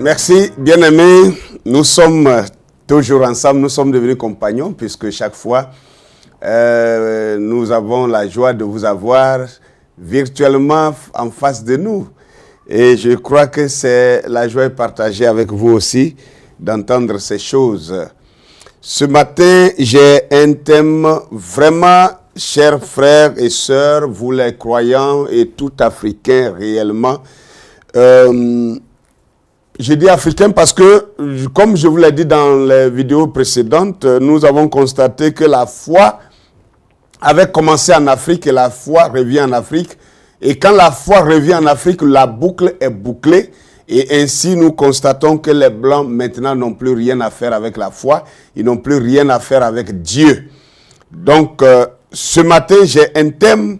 Merci, bien-aimés. Nous sommes toujours ensemble, nous sommes devenus compagnons, puisque chaque fois, euh, nous avons la joie de vous avoir virtuellement en face de nous. Et je crois que c'est la joie partagée avec vous aussi d'entendre ces choses. Ce matin, j'ai un thème vraiment, chers frères et sœurs, vous les croyants et tout Africain réellement. Euh, je dis africain parce que, comme je vous l'ai dit dans les vidéos précédentes, nous avons constaté que la foi avait commencé en Afrique et la foi revient en Afrique. Et quand la foi revient en Afrique, la boucle est bouclée. Et ainsi, nous constatons que les Blancs, maintenant, n'ont plus rien à faire avec la foi. Ils n'ont plus rien à faire avec Dieu. Donc, euh, ce matin, j'ai un thème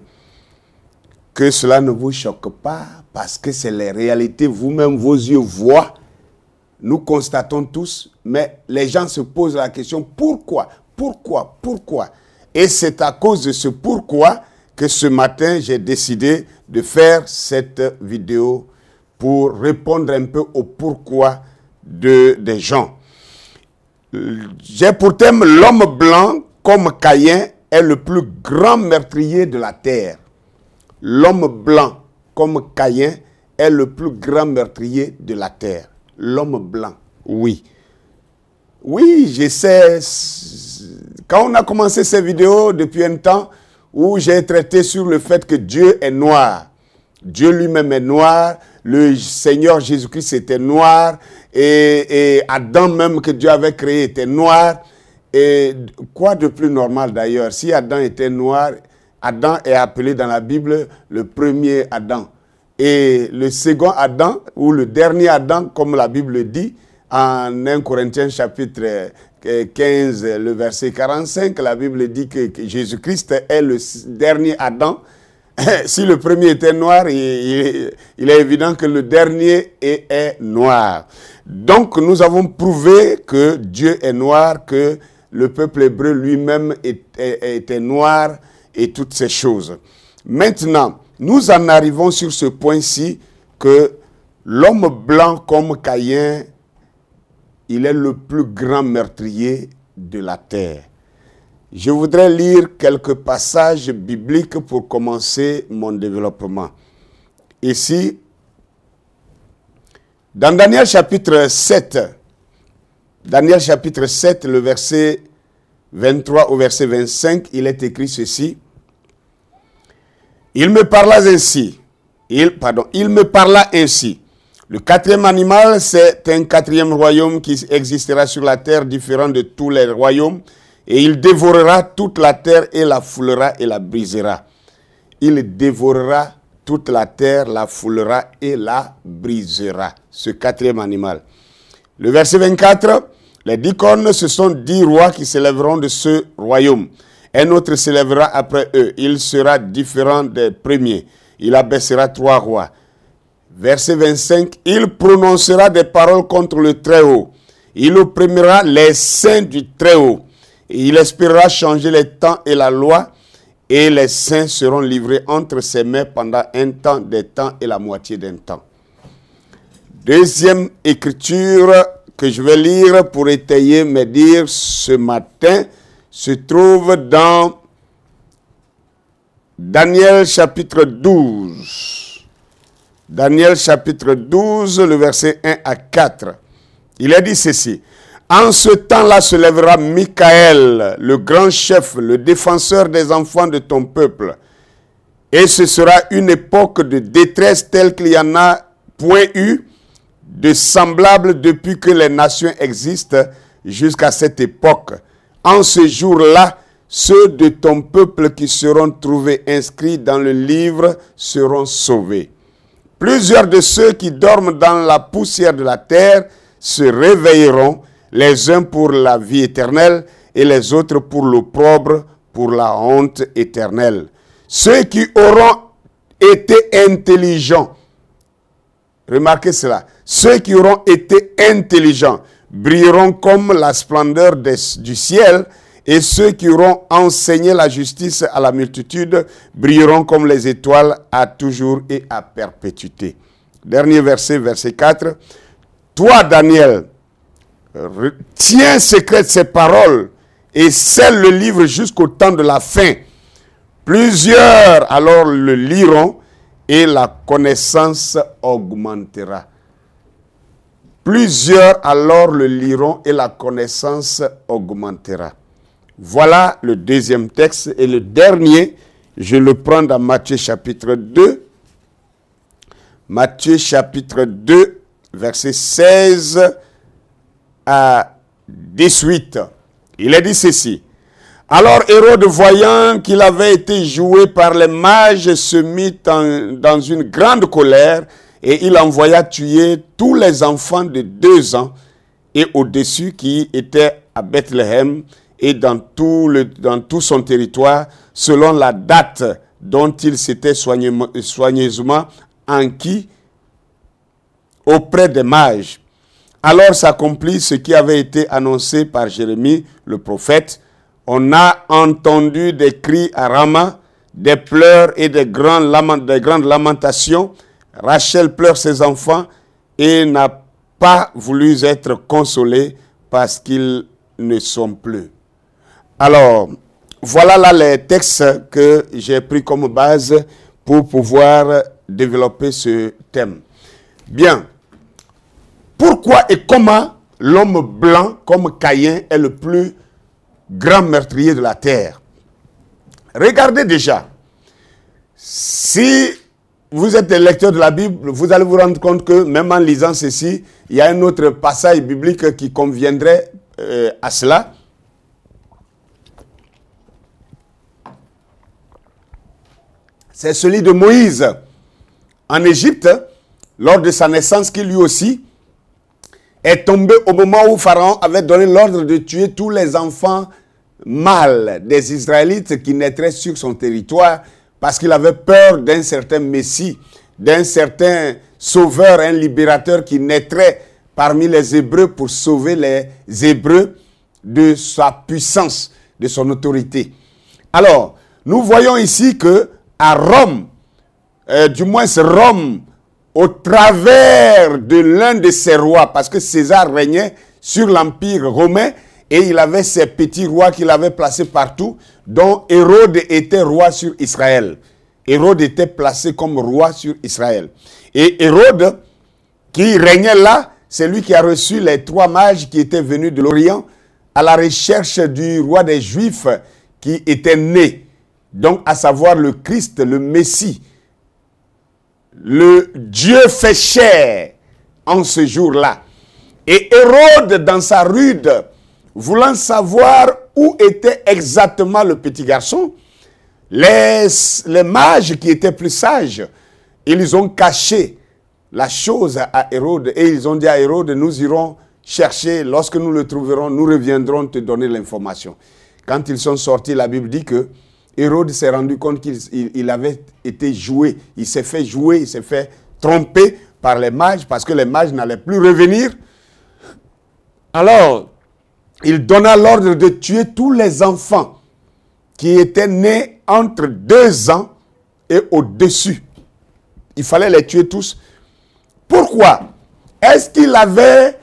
que cela ne vous choque pas, parce que c'est les réalités, vous-même, vos yeux voient. Nous constatons tous, mais les gens se posent la question, pourquoi Pourquoi Pourquoi et c'est à cause de ce pourquoi que ce matin, j'ai décidé de faire cette vidéo pour répondre un peu au pourquoi de, des gens. J'ai pour thème l'homme blanc comme Caïn est le plus grand meurtrier de la terre. L'homme blanc comme Caïn est le plus grand meurtrier de la terre. L'homme blanc, oui. Oui, j'essaie. Quand on a commencé ces vidéos depuis un temps où j'ai traité sur le fait que Dieu est noir. Dieu lui-même est noir. Le Seigneur Jésus-Christ était noir. Et, Adam même que Dieu avait créé était noir. Et quoi de plus normal d'ailleurs Si Adam était noir, Adam est appelé dans la Bible le premier Adam. Et le second Adam, ou le dernier Adam, comme la Bible le dit, en 1 Corinthiens chapitre 15, euh, le verset 45, la Bible dit que, Jésus-Christ est le dernier Adam. si le premier était noir, il, est évident que le dernier est, noir. Donc nous avons prouvé que Dieu est noir, que le peuple hébreu lui-même était, était noir et toutes ces choses. Maintenant, nous en arrivons sur ce point-ci que l'homme blanc comme Caïn il est le plus grand meurtrier de la terre. Je voudrais lire quelques passages bibliques pour commencer mon développement. Ici, dans Daniel chapitre 7, Daniel chapitre 7, le verset 23 au verset 25, il est écrit ceci. Il me parla ainsi. Il, pardon, il me parla ainsi. Le quatrième animal, c'est un quatrième royaume qui existera sur la terre, différent de tous les royaumes, et il dévorera toute la terre et la foulera et la brisera. Il dévorera toute la terre, la foulera et la brisera. Ce quatrième animal. Le verset 24, les dix cornes, ce sont dix rois qui s'élèveront de ce royaume. Un autre s'élèvera après eux. Il sera différent des premiers. Il abaissera trois rois. Verset 25, il prononcera des paroles contre le Très-Haut. Il opprimera les saints du Très-Haut. Il espérera changer les temps et la loi, et les saints seront livrés entre ses mains pendant un temps, des temps et la moitié d'un temps. Deuxième écriture que je vais lire pour étayer mes dires ce matin se trouve dans Daniel chapitre 12. Daniel chapitre 12, le verset 1 à 4. Il a dit ceci. En ce temps-là se lèvera Michael, le grand chef, le défenseur des enfants de ton peuple. Et ce sera une époque de détresse telle qu'il n'y en a point eu de semblable depuis que les nations existent jusqu'à cette époque. En ce jour-là, ceux de ton peuple qui seront trouvés inscrits dans le livre seront sauvés. Plusieurs de ceux qui dorment dans la poussière de la terre se réveilleront, les uns pour la vie éternelle et les autres pour l'opprobre, pour la honte éternelle. Ceux qui auront été intelligents, remarquez cela, ceux qui auront été intelligents brilleront comme la splendeur du ciel et ceux qui auront enseigné la justice à la multitude brilleront comme les étoiles à toujours et à perpétuité. Dernier verset, verset 4. Toi, Daniel, tiens secrète ces paroles et scelle le livre jusqu'au temps de la fin. Plusieurs alors le liront et la connaissance augmentera. Plusieurs alors le liront et la connaissance augmentera. Voilà le deuxième texte. Et le dernier, je le prends dans Matthieu chapitre 2. Matthieu chapitre 2, verset 16 à 18. Il est dit ceci. Alors Hérode, voyant qu'il avait été joué par les mages, se mit dans une grande colère et il envoya tuer tous les enfants de deux ans et au-dessus qui étaient à Bethléem et dans tout, le, dans tout son territoire selon la date dont il s'était soigneusement enquis auprès des mages. Alors s'accomplit ce qui avait été annoncé par Jérémie le prophète. On a entendu des cris à Rama, des pleurs et des grandes lamentations. Rachel pleure ses enfants et n'a pas voulu être consolée parce qu'ils ne sont plus. Alors, voilà là les textes que j'ai pris comme base pour pouvoir développer ce thème. Bien. Pourquoi et comment l'homme blanc comme Caïn est le plus grand meurtrier de la terre Regardez déjà. Si vous êtes lecteur de la Bible, vous allez vous rendre compte que même en lisant ceci, il y a un autre passage biblique qui conviendrait euh, à cela. c'est celui de Moïse en Égypte, lors de sa naissance, qui lui aussi est tombé au moment où Pharaon avait donné l'ordre de tuer tous les enfants mâles des Israélites qui naîtraient sur son territoire, parce qu'il avait peur d'un certain Messie, d'un certain sauveur, un libérateur qui naîtrait parmi les Hébreux pour sauver les Hébreux de sa puissance, de son autorité. Alors, nous voyons ici que à Rome, euh, du moins Rome, au travers de l'un de ses rois, parce que César régnait sur l'Empire romain et il avait ses petits rois qu'il avait placés partout, dont Hérode était roi sur Israël. Hérode était placé comme roi sur Israël. Et Hérode, qui régnait là, c'est lui qui a reçu les trois mages qui étaient venus de l'Orient à la recherche du roi des Juifs qui était né donc à savoir le Christ, le Messie, le Dieu fait chair en ce jour-là. Et Hérode, dans sa rude, voulant savoir où était exactement le petit garçon, les, les mages qui étaient plus sages, ils ont caché la chose à Hérode et ils ont dit à Hérode, nous irons chercher, lorsque nous le trouverons, nous reviendrons te donner l'information. Quand ils sont sortis, la Bible dit que Hérode s'est rendu compte qu'il avait été joué, il s'est fait jouer, il s'est fait tromper par les mages parce que les mages n'allaient plus revenir. Alors, il donna l'ordre de tuer tous les enfants qui étaient nés entre deux ans et au-dessus. Il fallait les tuer tous. Pourquoi Est-ce qu'il avait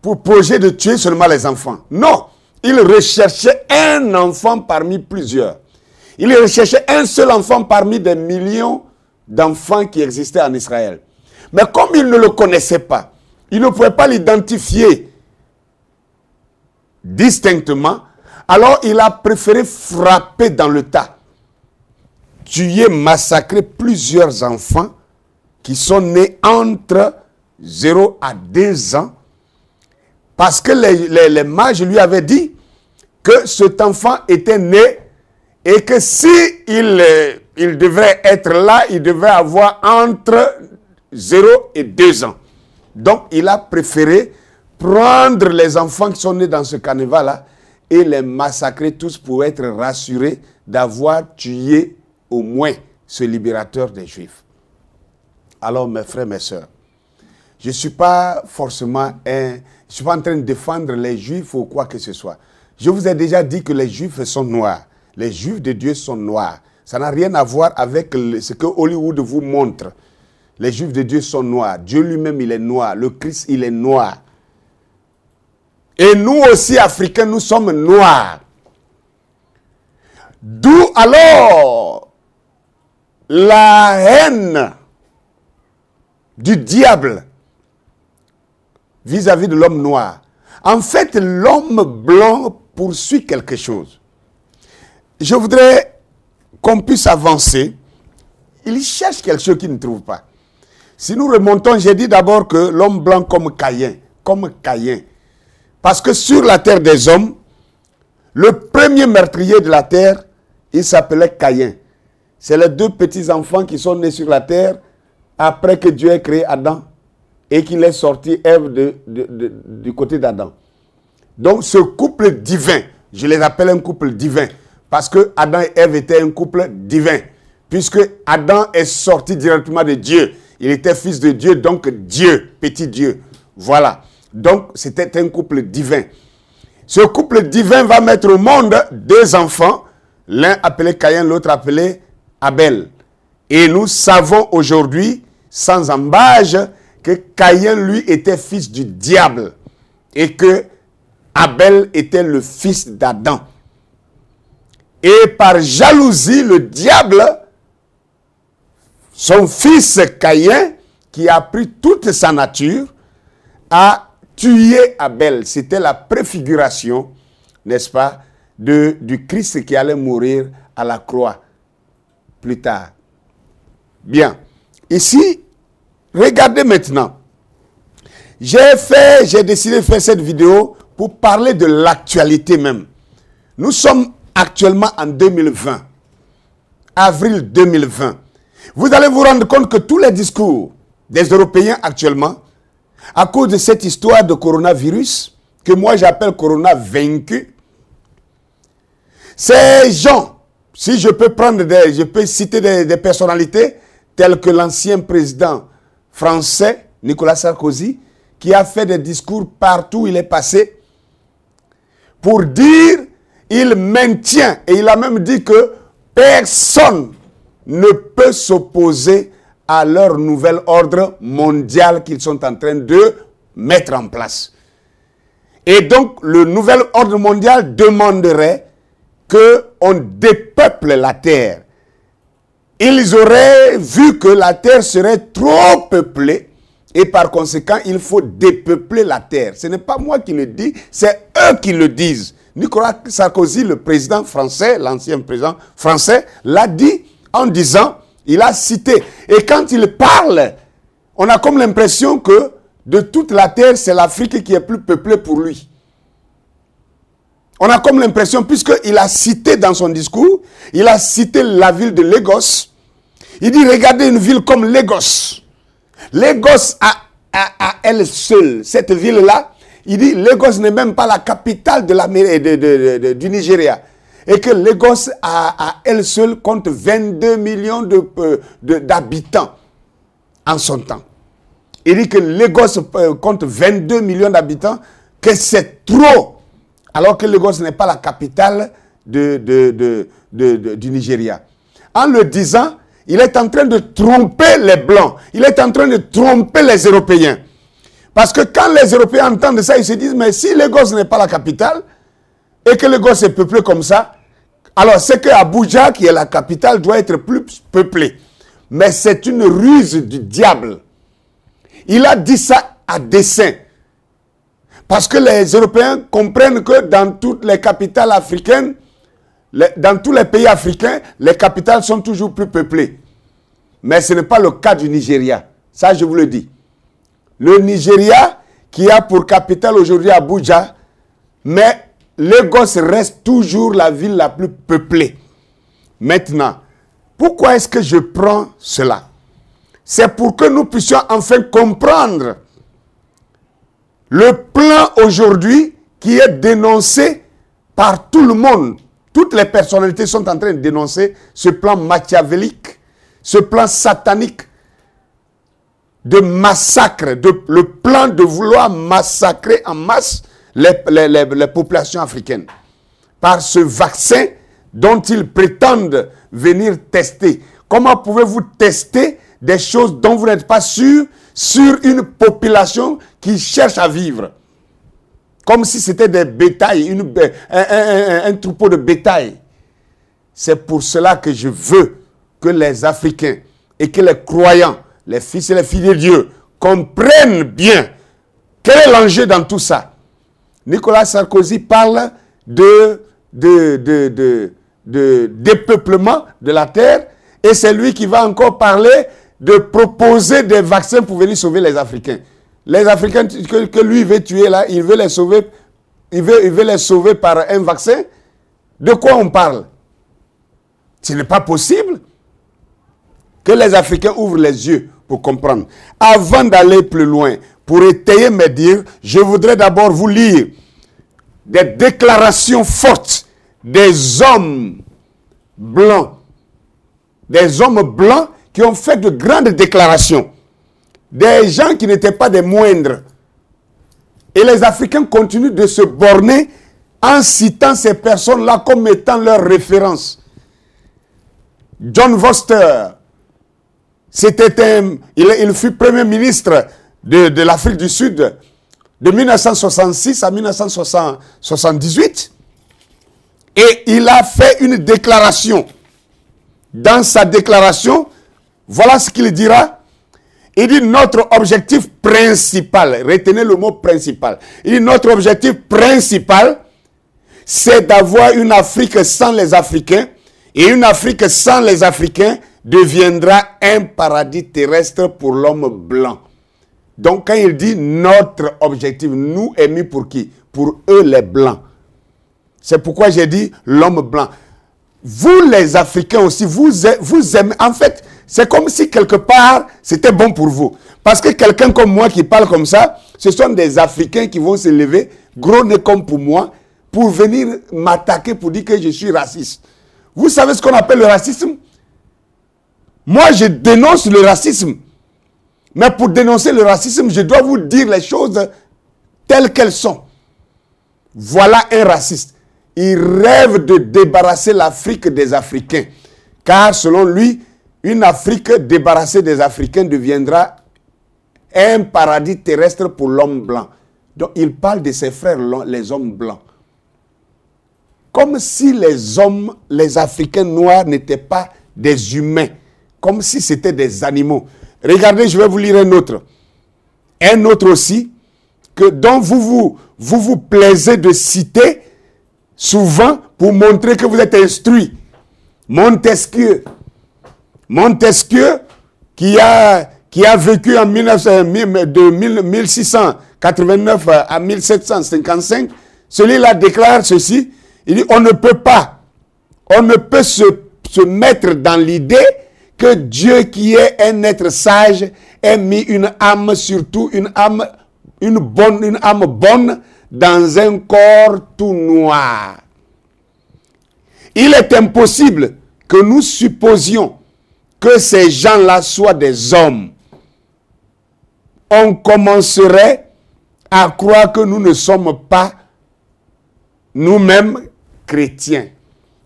pour projet de tuer seulement les enfants Non. Il recherchait un enfant parmi plusieurs. Il recherchait un seul enfant parmi des millions d'enfants qui existaient en Israël. Mais comme il ne le connaissait pas, il ne pouvait pas l'identifier distinctement, alors il a préféré frapper dans le tas, tuer, massacrer plusieurs enfants qui sont nés entre 0 à 2 ans parce que les, mages lui avaient dit que cet enfant était né et que si il, euh, il devrait être là, il devait avoir entre 0 et 2 ans. Donc, il a préféré prendre les enfants qui sont nés dans ce carnaval-là et les massacrer tous pour être rassurés d'avoir tué au moins ce libérateur des Juifs. Alors, mes frères, mes sœurs, je ne suis pas forcément un je ne suis pas en train de défendre les juifs ou quoi que ce soit. Je vous ai déjà dit que les juifs sont noirs. Les juifs de Dieu sont noirs. Ça n'a rien à voir avec ce que Hollywood vous montre. Les juifs de Dieu sont noirs. Dieu lui-même, il est noir. Le Christ, il est noir. Et nous aussi, Africains, nous sommes noirs. D'où alors la haine du diable vis-à-vis de l'homme noir. En fait, l'homme blanc poursuit quelque chose. Je voudrais qu'on puisse avancer. Il cherche quelque chose qu'il ne trouve pas. Si nous remontons, j'ai dit d'abord que l'homme blanc comme Caïn, comme Caïn. Parce que sur la terre des hommes, le premier meurtrier de la terre, il s'appelait Caïn. C'est les deux petits-enfants qui sont nés sur la terre après que Dieu ait créé Adam et qu'il est sorti Ève du côté d'Adam. Donc ce couple divin, je les appelle un couple divin, parce que Adam et Ève étaient un couple divin, puisque Adam est sorti directement de Dieu. Il était fils de Dieu, donc Dieu, petit Dieu. Voilà. Donc c'était un couple divin. Ce couple divin va mettre au monde deux enfants, l'un appelé Caïn, l'autre appelé Abel. Et nous savons aujourd'hui, sans embâge, que Caïn, lui, était fils du diable et que Abel était le fils d'Adam. Et par jalousie, le diable, son fils Caïn, qui a pris toute sa nature, a tué Abel. C'était la préfiguration, n'est-ce pas, de, du Christ qui allait mourir à la croix plus tard. Bien. Ici, Regardez maintenant. J'ai fait, j'ai décidé de faire cette vidéo pour parler de l'actualité même. Nous sommes actuellement en 2020, avril 2020. Vous allez vous rendre compte que tous les discours des Européens actuellement, à cause de cette histoire de coronavirus, que moi j'appelle corona vaincu, ces gens, si je peux prendre des, je peux citer des, des personnalités telles que l'ancien président français, Nicolas Sarkozy, qui a fait des discours partout où il est passé pour dire il maintient et il a même dit que personne ne peut s'opposer à leur nouvel ordre mondial qu'ils sont en train de mettre en place. Et donc le nouvel ordre mondial demanderait que on dépeuple la terre ils auraient vu que la terre serait trop peuplée et par conséquent, il faut dépeupler la terre. Ce n'est pas moi qui le dis, c'est eux qui le disent. Nicolas Sarkozy, le président français, l'ancien président français, l'a dit en disant, il a cité. Et quand il parle, on a comme l'impression que de toute la terre, c'est l'Afrique qui est plus peuplée pour lui. On a comme l'impression, puisqu'il a cité dans son discours, il a cité la ville de Lagos, il dit, regardez une ville comme Lagos. Lagos à, elle seule, cette ville-là, il dit, Lagos n'est même pas la capitale de, la, de, du Nigeria. Et que Lagos à, elle seule compte 22 millions euh, d'habitants en son temps. Il dit que Lagos euh, compte 22 millions d'habitants, que c'est trop. Alors que Lagos n'est pas la capitale de, du Nigeria. En le disant, il est en train de tromper les Blancs. Il est en train de tromper les Européens. Parce que quand les Européens entendent ça, ils se disent, mais si Lagos n'est pas la capitale, et que Lagos est peuplé comme ça, alors c'est que Abuja, qui est la capitale, doit être plus peuplée. Mais c'est une ruse du diable. Il a dit ça à dessein. Parce que les Européens comprennent que dans toutes les capitales africaines, dans tous les pays africains, les capitales sont toujours plus peuplées. Mais ce n'est pas le cas du Nigeria. Ça, je vous le dis. Le Nigeria, qui a pour capitale aujourd'hui Abuja, mais Lagos reste toujours la ville la plus peuplée. Maintenant, pourquoi est-ce que je prends cela C'est pour que nous puissions enfin comprendre le plan aujourd'hui qui est dénoncé par tout le monde. Toutes les personnalités sont en train de dénoncer ce plan machiavélique ce plan satanique de massacre, le plan de vouloir massacrer en masse les, populations africaines par ce vaccin dont ils prétendent venir tester. Comment pouvez-vous tester des choses dont vous n'êtes pas sûr sur une population qui cherche à vivre Comme si c'était des bétails, un troupeau de bétail. C'est pour cela que je veux que les Africains et que les croyants, les fils et les filles de Dieu, comprennent bien quel est l'enjeu dans tout ça. Nicolas Sarkozy parle de, de, de dépeuplement de la terre et c'est lui qui va encore parler de proposer des vaccins pour venir sauver les Africains. Les Africains que, lui veut tuer là, il veut les sauver, il veut, il veut les sauver par un vaccin. De quoi on parle Ce n'est pas possible que les Africains ouvrent les yeux pour comprendre. Avant d'aller plus loin, pour étayer mes dires, je voudrais d'abord vous lire des déclarations fortes des hommes blancs, des hommes blancs qui ont fait de grandes déclarations, des gens qui n'étaient pas des moindres. Et les Africains continuent de se borner en citant ces personnes-là comme étant leurs références. John Foster, c'était un, il, fut premier ministre de, de l'Afrique du Sud de 1966 à 1978. Et il a fait une déclaration. Dans sa déclaration, voilà ce qu'il dira. Il dit notre objectif principal, retenez le mot principal. Il dit notre objectif principal, c'est d'avoir une Afrique sans les Africains et une Afrique sans les Africains deviendra un paradis terrestre pour l'homme blanc. Donc quand il dit notre objectif, nous est pour qui Pour eux les blancs. C'est pourquoi j'ai dit l'homme blanc. Vous les Africains aussi, vous, vous aimez. En fait, c'est comme si quelque part c'était bon pour vous. Parce que quelqu'un comme moi qui parle comme ça, ce sont des Africains qui vont se lever, gros nez comme pour moi, pour venir m'attaquer pour dire que je suis raciste. Vous savez ce qu'on appelle le racisme moi, je dénonce le racisme. Mais pour dénoncer le racisme, je dois vous dire les choses telles qu'elles sont. Voilà un raciste. Il rêve de débarrasser l'Afrique des Africains. Car selon lui, une Afrique débarrassée des Africains deviendra un paradis terrestre pour l'homme blanc. Donc il parle de ses frères, les hommes blancs. Comme si les hommes, les Africains noirs n'étaient pas des humains comme si c'était des animaux. Regardez, je vais vous lire un autre. Un autre aussi, que, dont vous vous, vous vous plaisez de citer souvent pour montrer que vous êtes instruit. Montesquieu. Montesquieu, qui a, qui a vécu en de 1689 à 1755, celui-là déclare ceci. Il dit, on ne peut pas, on ne peut se, se mettre dans l'idée que Dieu qui est un être sage ait mis une âme, surtout une âme, une bonne, une âme bonne dans un corps tout noir. Il est impossible que nous supposions que ces gens-là soient des hommes. On commencerait à croire que nous ne sommes pas nous-mêmes chrétiens.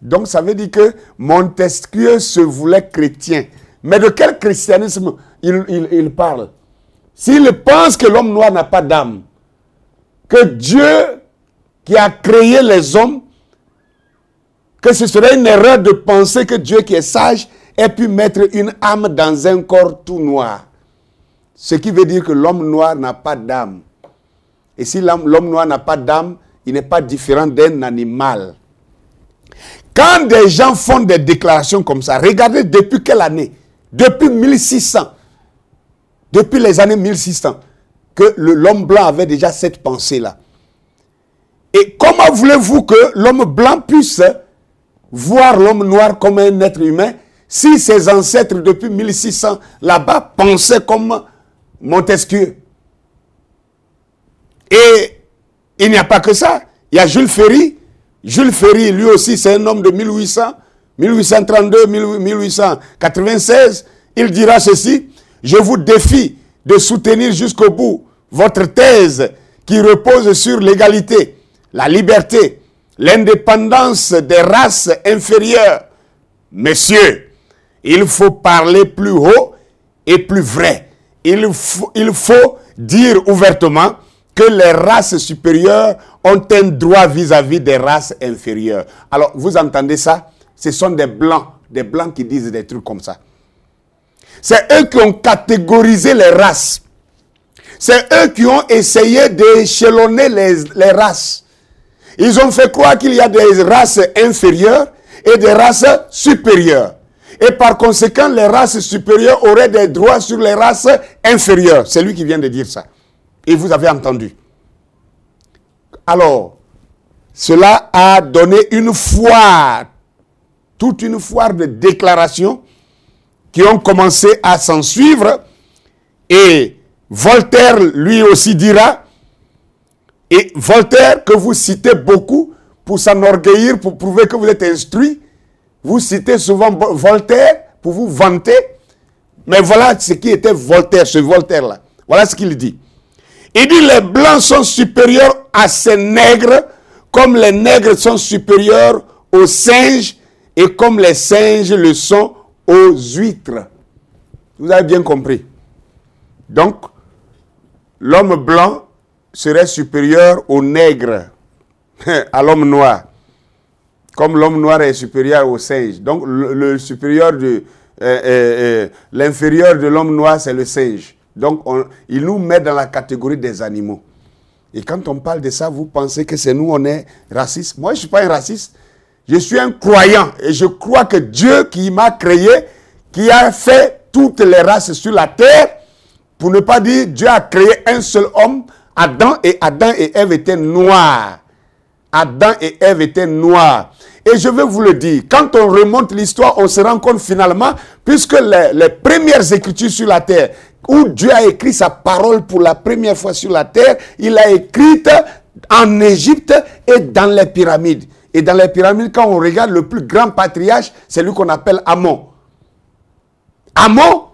Donc ça veut dire que Montesquieu se voulait chrétien. Mais de quel christianisme il, parle S'il pense que l'homme noir n'a pas d'âme, que Dieu qui a créé les hommes, que ce serait une erreur de penser que Dieu qui est sage ait pu mettre une âme dans un corps tout noir. Ce qui veut dire que l'homme noir n'a pas d'âme. Et si l'homme noir n'a pas d'âme, il n'est pas différent d'un animal. Quand des gens font des déclarations comme ça, regardez depuis quelle année Depuis 1600. Depuis les années 1600 que l'homme blanc avait déjà cette pensée-là. Et comment voulez-vous que l'homme blanc puisse voir l'homme noir comme un être humain si ses ancêtres depuis 1600 là-bas pensaient comme Montesquieu Et il n'y a pas que ça. Il y a Jules Ferry Jules Ferry, lui aussi, c'est un homme de 1832, 1896. Il dira ceci, je vous défie de soutenir jusqu'au bout votre thèse qui repose sur l'égalité, la liberté, l'indépendance des races inférieures. Messieurs, il faut parler plus haut et plus vrai. Il faut, il faut dire ouvertement que les races supérieures ont un droit vis-à-vis des races inférieures. Alors, vous entendez ça Ce sont des blancs, des blancs qui disent des trucs comme ça. C'est eux qui ont catégorisé les races. C'est eux qui ont essayé d'échelonner les, les races. Ils ont fait croire qu'il y a des races inférieures et des races supérieures. Et par conséquent, les races supérieures auraient des droits sur les races inférieures. C'est lui qui vient de dire ça. Et vous avez entendu. Alors, cela a donné une foire, toute une foire de déclarations qui ont commencé à s'en suivre. Et Voltaire lui aussi dira, et Voltaire que vous citez beaucoup pour s'enorgueillir, pour prouver que vous êtes instruit, vous citez souvent Voltaire pour vous vanter, mais voilà ce qui était Voltaire, ce Voltaire-là. Voilà ce qu'il dit. Il dit les blancs sont supérieurs à ces nègres, comme les nègres sont supérieurs aux singes et comme les singes le sont aux huîtres. Vous avez bien compris. Donc, l'homme blanc serait supérieur au nègre, à l'homme noir, comme l'homme noir est supérieur au singe. Donc, le, supérieur de, euh, euh, euh, l'inférieur de l'homme noir, c'est le singe. Donc, il nous met dans la catégorie des animaux. Et quand on parle de ça, vous pensez que c'est nous, on est raciste Moi, je ne suis pas un raciste. Je suis un croyant. Et je crois que Dieu qui m'a créé, qui a fait toutes les races sur la terre, pour ne pas dire Dieu a créé un seul homme, Adam, et Adam et Ève étaient noirs. Adam et Ève étaient noirs. Et je veux vous le dire, quand on remonte l'histoire, on se rend compte finalement, puisque les premières écritures sur la terre, où Dieu a écrit sa parole pour la première fois sur la terre, il l'a écrite en Égypte et dans les pyramides. Et dans les pyramides, quand on regarde le plus grand patriarche, c'est lui qu'on appelle Amon. Amon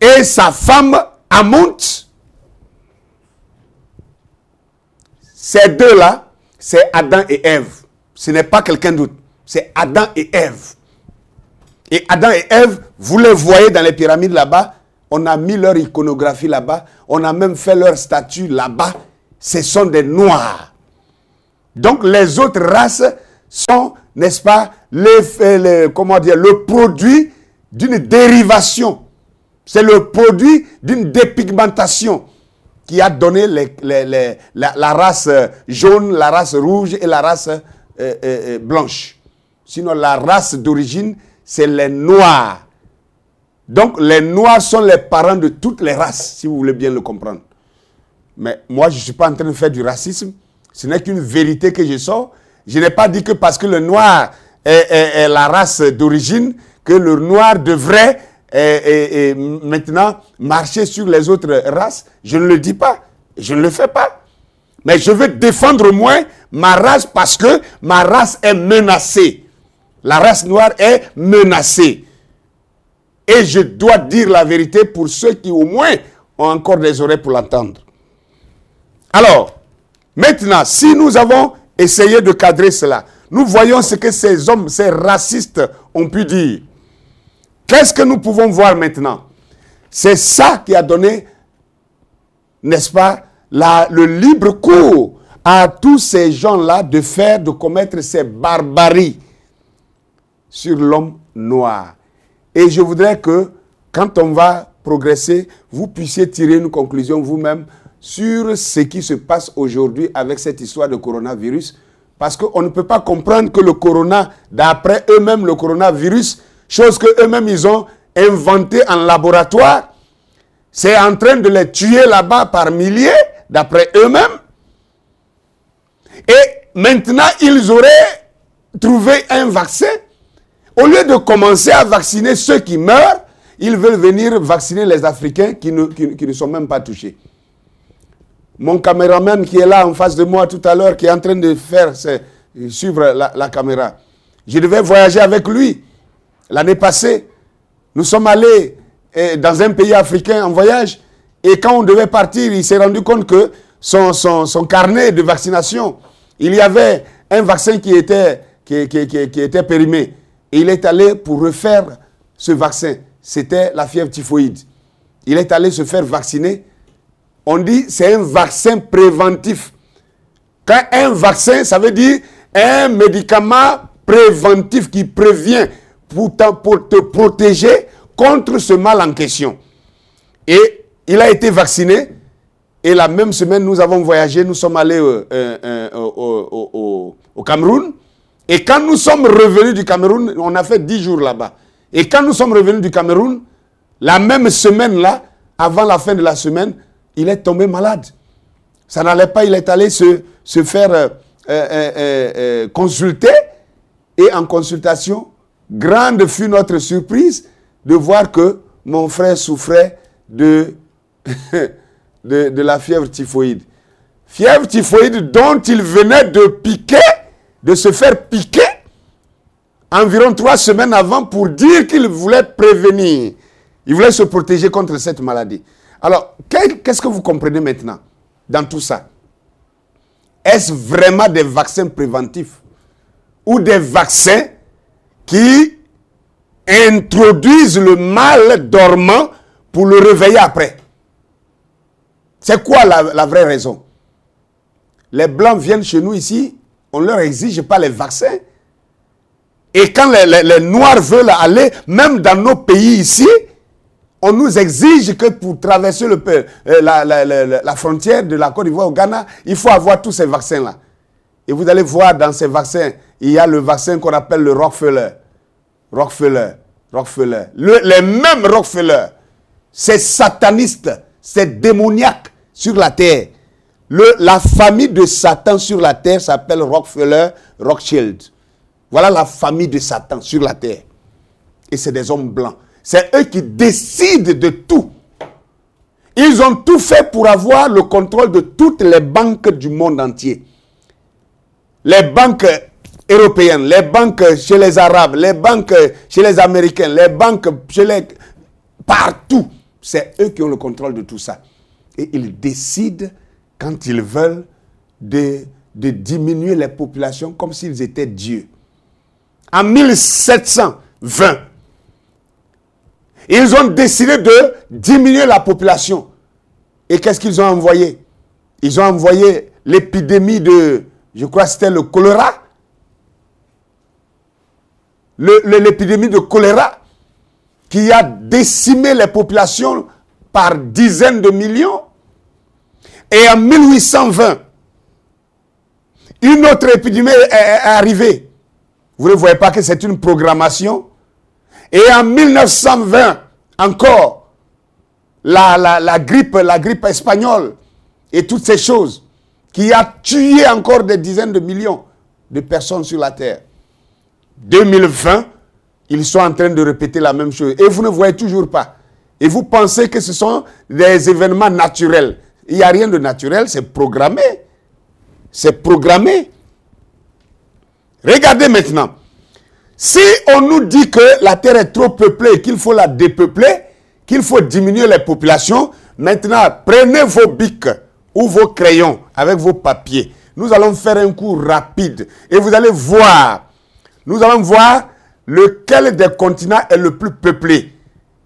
et sa femme Amont. Ces deux-là, c'est Adam et Ève. Ce n'est pas quelqu'un d'autre. C'est Adam et Ève. Et Adam et Ève, vous les voyez dans les pyramides là-bas, on a mis leur iconographie là-bas. On a même fait leur statut là-bas. Ce sont des noirs. Donc les autres races sont, n'est-ce pas, les, euh, comment dire, le produit d'une dérivation. C'est le produit d'une dépigmentation qui a donné la, race jaune, la race rouge et la race euh, euh, blanche. Sinon, la race d'origine, c'est les noirs. Donc les Noirs sont les parents de toutes les races, si vous voulez bien le comprendre. Mais moi, je ne suis pas en train de faire du racisme. Ce n'est qu'une vérité que je sors. Je n'ai pas dit que parce que le Noir est, la race d'origine, que le Noir devrait maintenant marcher sur les autres races. Je ne le dis pas. Je ne le fais pas. Mais je veux défendre moi, ma race parce que ma race est menacée. La race noire est menacée. Et je dois dire la vérité pour ceux qui au moins ont encore des oreilles pour l'entendre. Alors, maintenant, si nous avons essayé de cadrer cela, nous voyons ce que ces hommes, ces racistes ont pu dire. Qu'est-ce que nous pouvons voir maintenant C'est ça qui a donné, n'est-ce pas, le libre cours à tous ces gens-là de faire, de commettre ces barbaries sur l'homme noir. Et je voudrais que, quand on va progresser, vous puissiez tirer une conclusion vous-même sur ce qui se passe aujourd'hui avec cette histoire de coronavirus. Parce qu'on ne peut pas comprendre que le corona, d'après eux-mêmes, le coronavirus, chose que mêmes ils ont inventée en laboratoire, c'est en train de les tuer là-bas par milliers, d'après eux-mêmes. Et maintenant, ils auraient trouvé un vaccin au lieu de commencer à vacciner ceux qui meurent, ils veulent venir vacciner les Africains qui ne, qui, ne sont même pas touchés. Mon caméraman qui est là en face de moi tout à l'heure, qui est en train de faire euh, suivre la, caméra. Je devais voyager avec lui l'année passée. Nous sommes allés euh, dans un pays africain en voyage. Et quand on devait partir, il s'est rendu compte que son, son, carnet de vaccination, il y avait un vaccin qui était, qui, qui était périmé. Et il est allé pour refaire ce vaccin. C'était la fièvre typhoïde. Il est allé se faire vacciner. On dit c'est un vaccin préventif. Quand un vaccin, ça veut dire un médicament préventif qui prévient pour, pour te protéger contre ce mal en question. Et il a été vacciné. Et la même semaine, nous avons voyagé, nous sommes allés euh, euh, euh, au, Cameroun. Et quand nous sommes revenus du Cameroun, on a fait dix jours là-bas. Et quand nous sommes revenus du Cameroun, la même semaine-là, avant la fin de la semaine, il est tombé malade. Ça n'allait pas, il est allé se, faire euh, euh, euh, consulter. Et en consultation, grande fut notre surprise de voir que mon frère souffrait de, de la fièvre typhoïde. Fièvre typhoïde dont il venait de piquer de se faire piquer environ trois semaines avant pour dire qu'il voulait prévenir. Il voulait se protéger contre cette maladie. Alors, qu'est-ce que vous comprenez maintenant dans tout ça Est-ce vraiment des vaccins préventifs ou des vaccins qui introduisent le mal dormant pour le réveiller après C'est quoi la, la vraie raison Les Blancs viennent chez nous ici, on ne leur exige pas les vaccins. Et quand les, Noirs veulent aller, même dans nos pays ici, on nous exige que pour traverser le, euh, la, la, frontière de la Côte d'Ivoire au Ghana, il faut avoir tous ces vaccins-là. Et vous allez voir dans ces vaccins, il y a le vaccin qu'on appelle le Rockefeller. Rockefeller, Rockefeller. les mêmes Rockefeller, c'est sataniste, c'est démoniaque sur la terre, la famille de Satan sur la terre s'appelle Rockefeller, Rothschild. Voilà la famille de Satan sur la terre. Et c'est des hommes blancs. C'est eux qui décident de tout. Ils ont tout fait pour avoir le contrôle de toutes les banques du monde entier. Les banques européennes, les banques chez les Arabes, les banques chez les Américains, les banques chez les... Partout. C'est eux qui ont le contrôle de tout ça. Et ils décident quand ils veulent, de, diminuer les populations comme s'ils étaient Dieu. En 1720, ils ont décidé de diminuer la population. Et qu'est-ce qu'ils ont envoyé Ils ont envoyé l'épidémie de, je crois que c'était le choléra. L'épidémie de choléra qui a décimé les populations par dizaines de millions. Et en 1820, une autre épidémie est arrivée. Vous ne voyez pas que c'est une programmation. Et en 1920, encore, la, grippe, la grippe espagnole et toutes ces choses qui a tué encore des dizaines de millions de personnes sur la terre. 2020, ils sont en train de répéter la même chose. Et vous ne voyez toujours pas. Et vous pensez que ce sont des événements naturels. Il n'y a rien de naturel, c'est programmé. C'est programmé. Regardez maintenant. Si on nous dit que la terre est trop peuplée, qu'il faut la dépeupler, qu'il faut diminuer les populations, maintenant prenez vos bics ou vos crayons avec vos papiers. Nous allons faire un cours rapide et vous allez voir. Nous allons voir lequel des continents est le plus peuplé.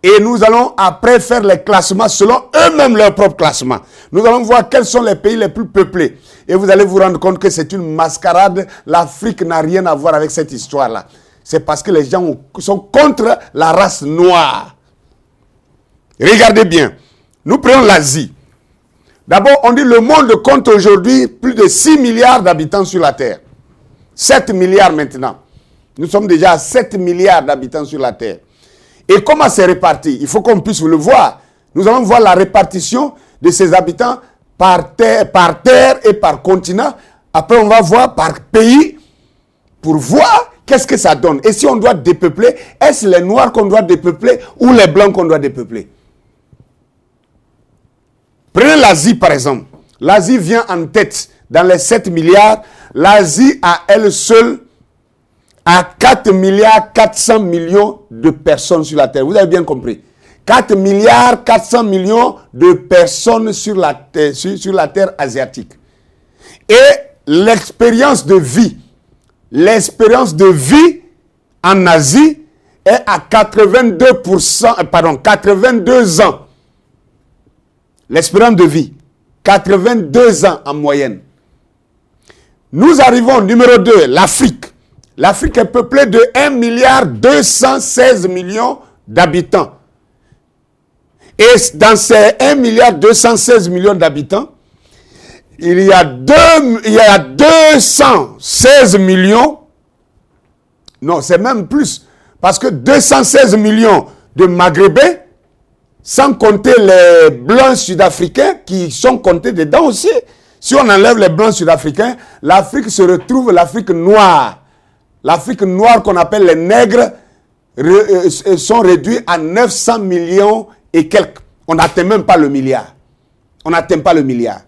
Et nous allons après faire les classements selon eux-mêmes leur propre classement. Nous allons voir quels sont les pays les plus peuplés. Et vous allez vous rendre compte que c'est une mascarade. L'Afrique n'a rien à voir avec cette histoire-là. C'est parce que les gens sont contre la race noire. Regardez bien. Nous prenons l'Asie. D'abord, on dit le monde compte aujourd'hui plus de 6 milliards d'habitants sur la Terre. 7 milliards maintenant. Nous sommes déjà à 7 milliards d'habitants sur la Terre. Et comment c'est réparti Il faut qu'on puisse le voir. Nous allons voir la répartition de ces habitants par terre, par terre et par continent. Après, on va voir par pays pour voir qu'est-ce que ça donne. Et si on doit dépeupler, est-ce les Noirs qu'on doit dépeupler ou les Blancs qu'on doit dépeupler Prenez l'Asie, par exemple. L'Asie vient en tête dans les 7 milliards. L'Asie, a elle seule, à 4 milliards 400 millions de personnes sur la terre. Vous avez bien compris. 4 milliards 400 millions de personnes sur la terre, sur, la terre asiatique. Et l'expérience de vie, l'expérience de vie en Asie est à 82%, euh, pardon, 82 ans. L'espérance de vie, 82 ans en moyenne. Nous arrivons, numéro 2, l'Afrique. L'Afrique est peuplée de 1 milliard millions d'habitants. Et dans ces 1 milliard millions d'habitants, il y a, deux, il a 216 millions, non, c'est même plus, parce que 216 millions de Maghrébins, sans compter les blancs sud-africains qui sont comptés dedans aussi. Si on enlève les blancs sud-africains, l'Afrique se retrouve l'Afrique noire. L'Afrique noire qu'on appelle les nègres euh, euh, sont réduits à 900 millions et quelques. On n'atteint même pas le milliard. On n'atteint pas le milliard.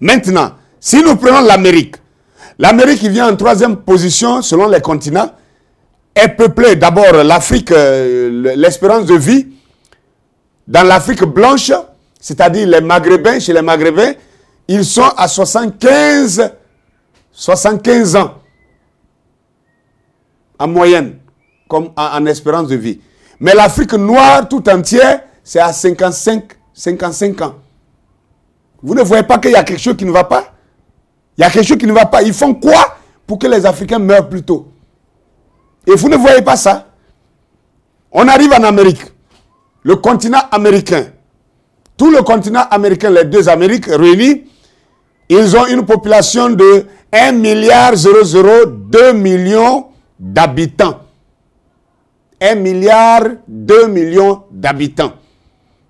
Maintenant, si nous prenons l'Amérique, l'Amérique qui vient en troisième position selon les continents, est peuplée d'abord l'Afrique, euh, l'espérance de vie, dans l'Afrique blanche, c'est-à-dire les Maghrébins, chez les Maghrébins, ils sont à 75, 75 ans en moyenne, comme en, espérance de vie. Mais l'Afrique noire tout entière, c'est à 55, 55 ans. Vous ne voyez pas qu'il y a quelque chose qui ne va pas Il y a quelque chose qui ne va pas. Ils font quoi pour que les Africains meurent plus tôt Et vous ne voyez pas ça On arrive en Amérique, le continent américain. Tout le continent américain, les deux Amériques réunis, ils ont une population de 1 milliard 002 millions d'habitants. 1 milliard 2 millions d'habitants.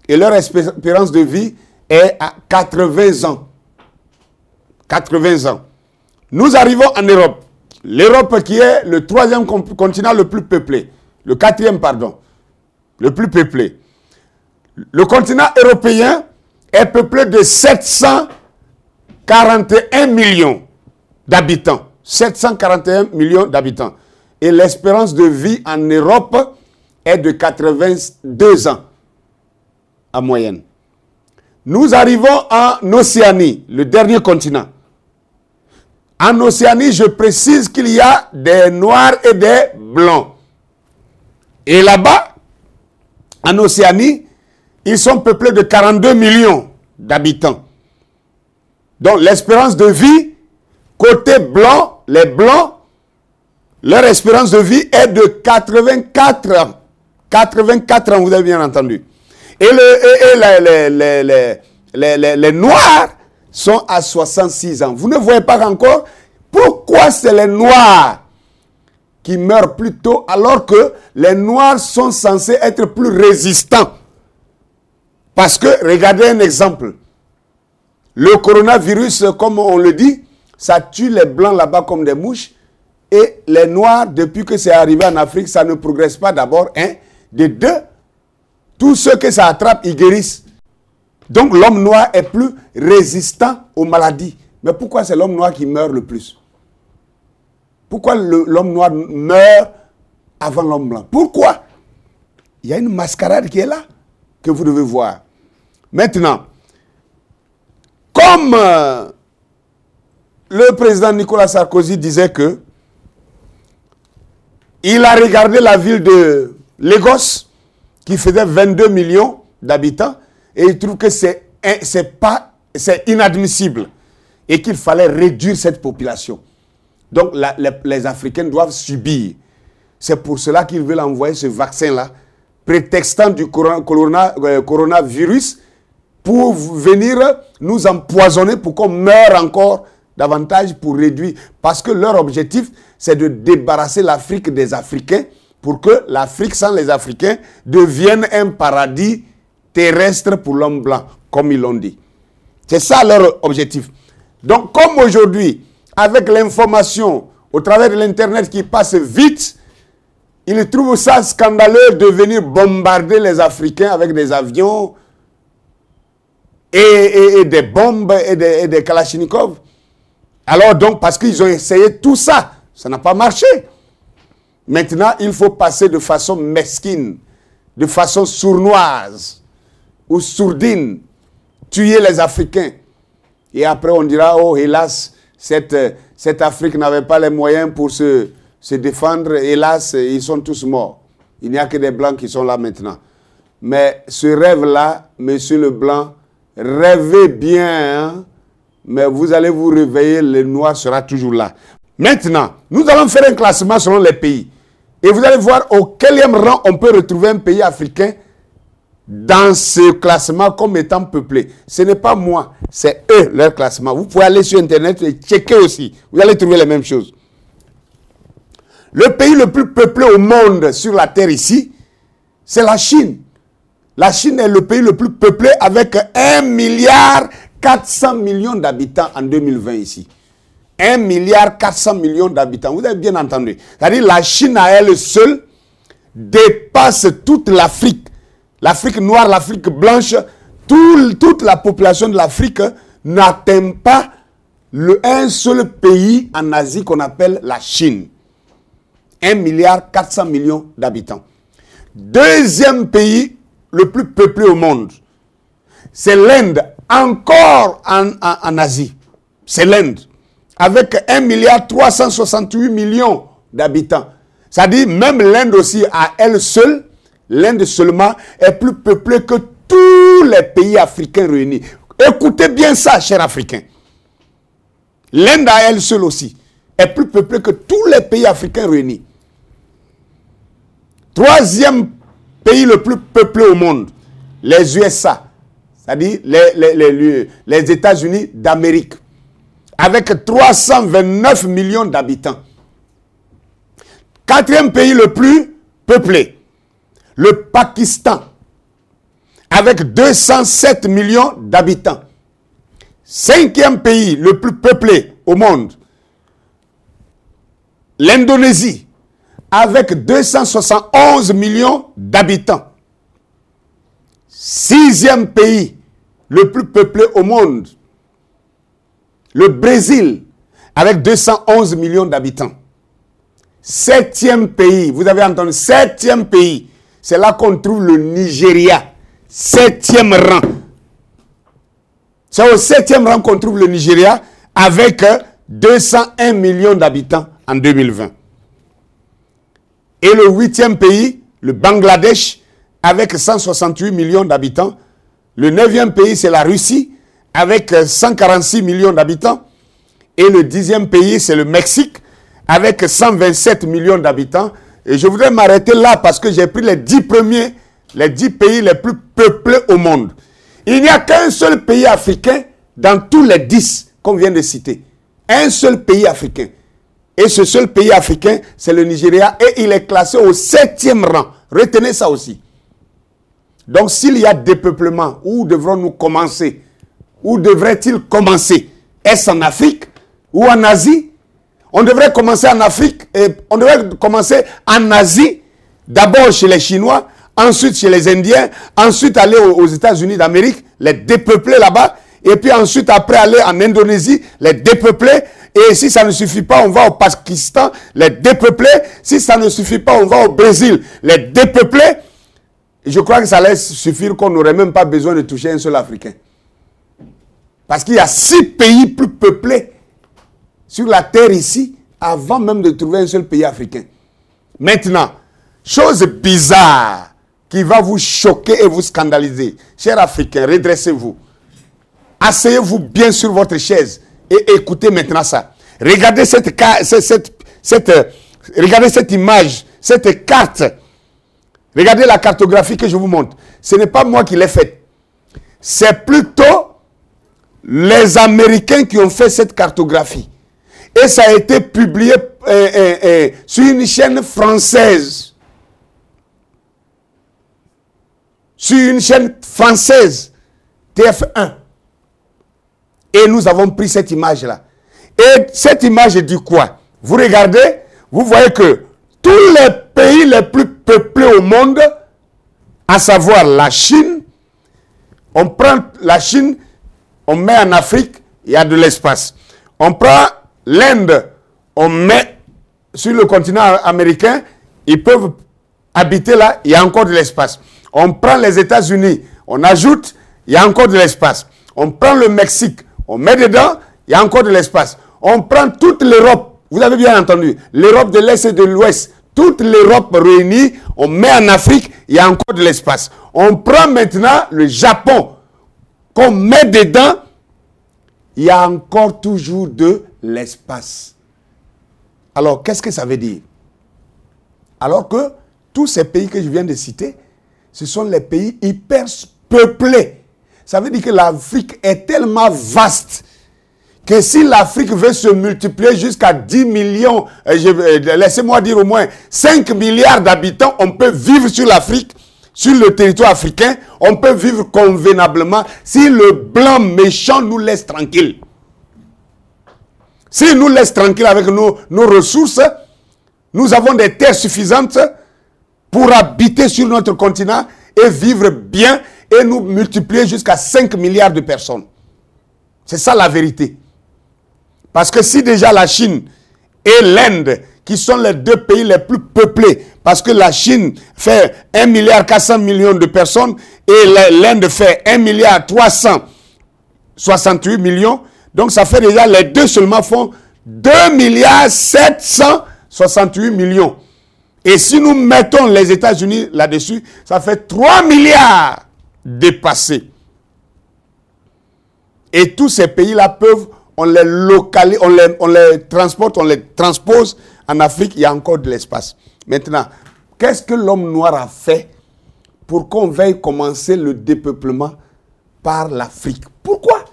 Et leur espérance de vie est à 80 ans. 80 ans. Nous arrivons en Europe. L'Europe qui est le troisième continent le plus peuplé. Le quatrième, pardon. Le plus peuplé. Le continent européen est peuplé de 741 millions d'habitants. 741 millions d'habitants et l'espérance de vie en Europe est de 82 ans en moyenne. Nous arrivons en Océanie, le dernier continent. En Océanie, je précise qu'il y a des noirs et des blancs. Et là-bas, en Océanie, ils sont peuplés de 42 millions d'habitants. Donc l'espérance de vie, côté blanc, les blancs leur espérance de vie est de 84 ans. 84 ans, vous avez bien entendu. Et, les, noirs sont à 66 ans. Vous ne voyez pas encore pourquoi c'est les noirs qui meurent plus tôt alors que les noirs sont censés être plus résistants. Parce que, regardez un exemple. Le coronavirus, comme on le dit, ça tue les blancs là-bas comme des mouches et les Noirs, depuis que c'est arrivé en Afrique, ça ne progresse pas d'abord, un. Hein. De deux, tous ceux que ça attrape, ils guérissent. Donc l'homme noir est plus résistant aux maladies. Mais pourquoi c'est l'homme noir qui meurt le plus Pourquoi l'homme noir meurt avant l'homme blanc Pourquoi Il y a une mascarade qui est là, que vous devez voir. Maintenant, comme euh, le président Nicolas Sarkozy disait que il a regardé la ville de Lagos, qui faisait 22 millions d'habitants, et il trouve que c'est inadmissible et qu'il fallait réduire cette population. Donc les, Africains doivent subir. C'est pour cela qu'ils veulent envoyer ce vaccin-là, prétextant du corona, euh, coronavirus, pour venir nous empoisonner, pour qu'on meure encore davantage, pour réduire. Parce que leur objectif, c'est de débarrasser l'Afrique des Africains pour que l'Afrique sans les Africains devienne un paradis terrestre pour l'homme blanc, comme ils l'ont dit. C'est ça leur objectif. Donc comme aujourd'hui, avec l'information au travers de l'Internet qui passe vite, ils trouvent ça scandaleux de venir bombarder les Africains avec des avions et, des bombes et des, et des kalachnikovs. Alors donc, parce qu'ils ont essayé tout ça ça n'a pas marché. Maintenant, il faut passer de façon mesquine, de façon sournoise ou sourdine, tuer les Africains. Et après, on dira, oh, hélas, cette, euh, cette Afrique n'avait pas les moyens pour se, défendre. Hélas, ils sont tous morts. Il n'y a que des Blancs qui sont là maintenant. Mais ce rêve-là, monsieur le Blanc, rêvez bien, hein. mais vous allez vous réveiller, le noir sera toujours là. Maintenant, nous allons faire un classement selon les pays. Et vous allez voir au quelième rang on peut retrouver un pays africain dans ce classement comme étant peuplé. Ce n'est pas moi, c'est eux leur classement. Vous pouvez aller sur Internet et checker aussi. Vous allez trouver les mêmes choses. Le pays le plus peuplé au monde sur la Terre ici, c'est la Chine. La Chine est le pays le plus peuplé avec 1 milliard 400 millions d'habitants en 2020 ici. 1,4 milliard 400 millions d'habitants. Vous avez bien entendu. C'est-à-dire la Chine à elle seule dépasse toute l'Afrique. L'Afrique noire, l'Afrique blanche, toute la population de l'Afrique n'atteint pas le, un seul pays en Asie qu'on appelle la Chine. 1 milliard 400 millions d'habitants. Deuxième pays le plus peuplé au monde, c'est l'Inde, encore en Asie. C'est l'Inde avec 1 milliard 368 millions d'habitants. C'est-à-dire, même l'Inde aussi, à elle seule, l'Inde seulement est plus peuplée que tous les pays africains réunis. Écoutez bien ça, chers Africains. L'Inde à elle seule aussi est plus peuplée que tous les pays africains réunis. Troisième pays le plus peuplé au monde, les USA, c'est-à-dire les, les États-Unis d'Amérique avec 329 millions d'habitants. Quatrième pays le plus peuplé, le Pakistan, avec 207 millions d'habitants. Cinquième pays le plus peuplé au monde, l'Indonésie, avec 271 millions d'habitants. Sixième pays le plus peuplé au monde, le Brésil, avec 211 millions d'habitants. Septième pays, vous avez entendu, septième pays. C'est là qu'on trouve le Nigeria. Septième rang. C'est au septième rang qu'on trouve le Nigeria avec 201 euh, millions d'habitants en 2020. Et le huitième pays, le Bangladesh, avec 168 millions d'habitants. Le neuvième pays, c'est la Russie, avec 146 millions d'habitants. Et le dixième pays, c'est le Mexique, avec 127 millions d'habitants. Et je voudrais m'arrêter là parce que j'ai pris les dix premiers, les dix pays les plus peuplés au monde. Il n'y a qu'un seul pays africain dans tous les dix qu'on vient de citer. Un seul pays africain. Et ce seul pays africain, c'est le Nigeria. Et il est classé au septième rang. Retenez ça aussi. Donc s'il y a dépeuplement, où devrons-nous commencer où devrait-il commencer Est-ce en Afrique ou en Asie On devrait commencer en Afrique, on devrait commencer en Asie, d'abord chez les Chinois, ensuite chez les Indiens, ensuite aller aux États-Unis d'Amérique, les dépeupler là-bas, et puis ensuite après aller en Indonésie, les dépeupler, et si ça ne suffit pas, on va au Pakistan, les dépeupler, si ça ne suffit pas, on va au Brésil, les dépeupler. Je crois que ça laisse suffire qu'on n'aurait même pas besoin de toucher un seul Africain. Parce qu'il y a six pays plus peuplés sur la terre ici, avant même de trouver un seul pays africain. Maintenant, chose bizarre qui va vous choquer et vous scandaliser. Chers Africains, redressez-vous. Asseyez-vous bien sur votre chaise et écoutez maintenant ça. Regardez cette, cette, cette, euh, regardez cette image, cette carte. Regardez la cartographie que je vous montre. Ce n'est pas moi qui l'ai faite. C'est plutôt les Américains qui ont fait cette cartographie. Et ça a été publié euh, euh, euh, sur une chaîne française. Sur une chaîne française, TF1. Et nous avons pris cette image-là. Et cette image est du quoi Vous regardez, vous voyez que tous les pays les plus peuplés au monde, à savoir la Chine, on prend la Chine, on met en Afrique, il y a de l'espace. On prend l'Inde, on met sur le continent américain, ils peuvent habiter là, il y a encore de l'espace. On prend les États-Unis, on ajoute, il y a encore de l'espace. On prend le Mexique, on met dedans, il y a encore de l'espace. On prend toute l'Europe, vous avez bien entendu, l'Europe de l'Est et de l'Ouest, toute l'Europe réunie, on met en Afrique, il y a encore de l'espace. On prend maintenant le Japon, qu'on met dedans, il y a encore toujours de l'espace. Alors, qu'est-ce que ça veut dire Alors que tous ces pays que je viens de citer, ce sont les pays hyper peuplés. Ça veut dire que l'Afrique est tellement vaste que si l'Afrique veut se multiplier jusqu'à 10 millions, euh, euh, laissez-moi dire au moins 5 milliards d'habitants, on peut vivre sur l'Afrique sur le territoire africain, on peut vivre convenablement si le blanc méchant nous laisse tranquille. S'il nous laisse tranquille avec nos, nos ressources, nous avons des terres suffisantes pour habiter sur notre continent et vivre bien et nous multiplier jusqu'à 5 milliards de personnes. C'est ça la vérité. Parce que si déjà la Chine et l'Inde qui sont les deux pays les plus peuplés, parce que la Chine fait 1,4 milliard de personnes et l'Inde fait 1,368 milliard Donc ça fait déjà, les deux seulement font 2,768 milliards millions. Et si nous mettons les États-Unis là-dessus, ça fait 3 milliards dépassés. Et tous ces pays-là peuvent, on les localise, on les, on les transporte, on les transpose en Afrique, il y a encore de l'espace. Maintenant, qu'est-ce que l'homme noir a fait pour qu'on veuille commencer le dépeuplement par l'Afrique Pourquoi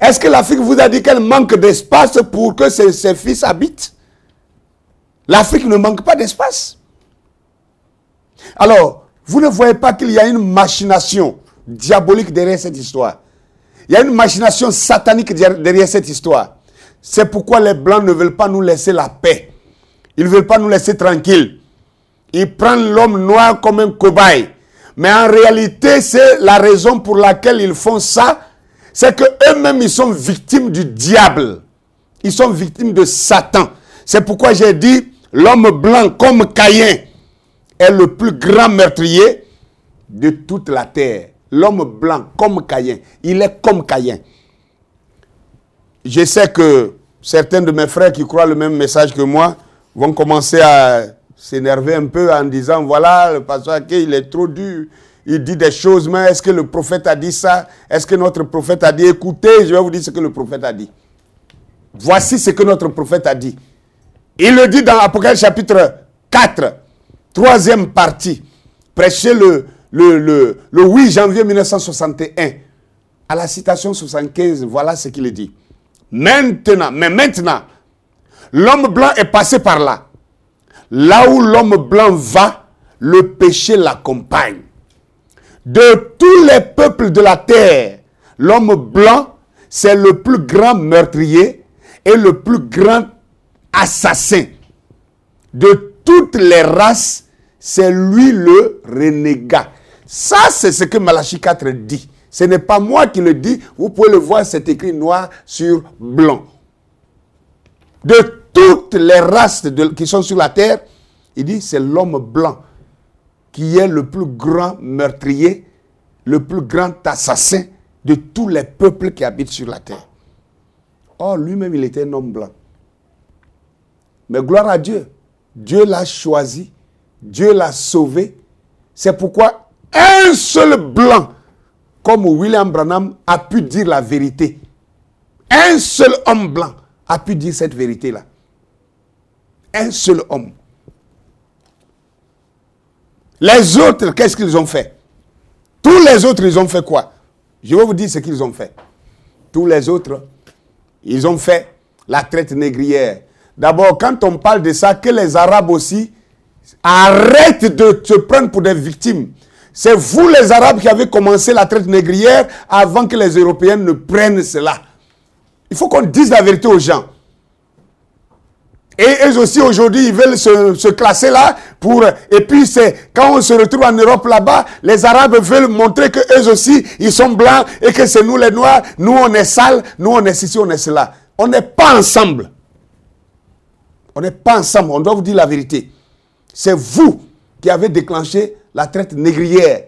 Est-ce que l'Afrique vous a dit qu'elle manque d'espace pour que ses, fils habitent L'Afrique ne manque pas d'espace. Alors, vous ne voyez pas qu'il y a une machination diabolique derrière cette histoire. Il y a une machination satanique derrière cette histoire. C'est pourquoi les Blancs ne veulent pas nous laisser la paix. Ils ne veulent pas nous laisser tranquilles. Ils prennent l'homme noir comme un cobaye. Mais en réalité, c'est la raison pour laquelle ils font ça. C'est qu'eux-mêmes, ils sont victimes du diable. Ils sont victimes de Satan. C'est pourquoi j'ai dit, l'homme blanc comme Caïn est le plus grand meurtrier de toute la terre. L'homme blanc comme Caïn, il est comme Caïn je sais que certains de mes frères qui croient le même message que moi vont commencer à s'énerver un peu en disant voilà, le pasteur il est trop dur. Il dit des choses, mais est-ce que le prophète a dit ça Est-ce que notre prophète a dit Écoutez, je vais vous dire ce que le prophète a dit. Voici ce que notre prophète a dit. Il le dit dans Apocalypse chapitre 4, troisième partie, prêché le, le, le 8 janvier 1961. À la citation 75, voilà ce qu'il dit. Maintenant, mais maintenant, l'homme blanc est passé par là. Là où l'homme blanc va, le péché l'accompagne. De tous les peuples de la terre, l'homme blanc, c'est le plus grand meurtrier et le plus grand assassin. De toutes les races, c'est lui le renégat. Ça, c'est ce que Malachi 4 dit. Ce n'est pas moi qui le dis. Vous pouvez le voir, c'est écrit noir sur blanc. De toutes les races qui sont sur la terre, il dit c'est l'homme blanc qui est le plus grand meurtrier, le plus grand assassin de tous les peuples qui habitent sur la terre. Or, lui-même, il était un homme blanc. Mais gloire à Dieu. Dieu l'a choisi. Dieu l'a sauvé. C'est pourquoi un seul blanc comme William Branham a pu dire la vérité. Un seul homme blanc a pu dire cette vérité-là. Un seul homme. Les autres, qu'est-ce qu'ils ont fait Tous les autres, ils ont fait quoi Je vais vous dire ce qu'ils ont fait. Tous les autres, ils ont fait la traite négrière. D'abord, quand on parle de ça, que les Arabes aussi arrêtent de se prendre pour des victimes. C'est vous les Arabes qui avez commencé la traite négrière avant que les Européens ne prennent cela. Il faut qu'on dise la vérité aux gens. Et eux aussi, aujourd'hui, ils veulent se, classer là. pour. Et puis, c'est quand on se retrouve en Europe là-bas, les Arabes veulent montrer que eux aussi, ils sont blancs et que c'est nous les Noirs. Nous, on est sales. Nous, on est ceci, on est cela. On n'est pas ensemble. On n'est pas ensemble. On doit vous dire la vérité. C'est vous qui avez déclenché la traite négrière.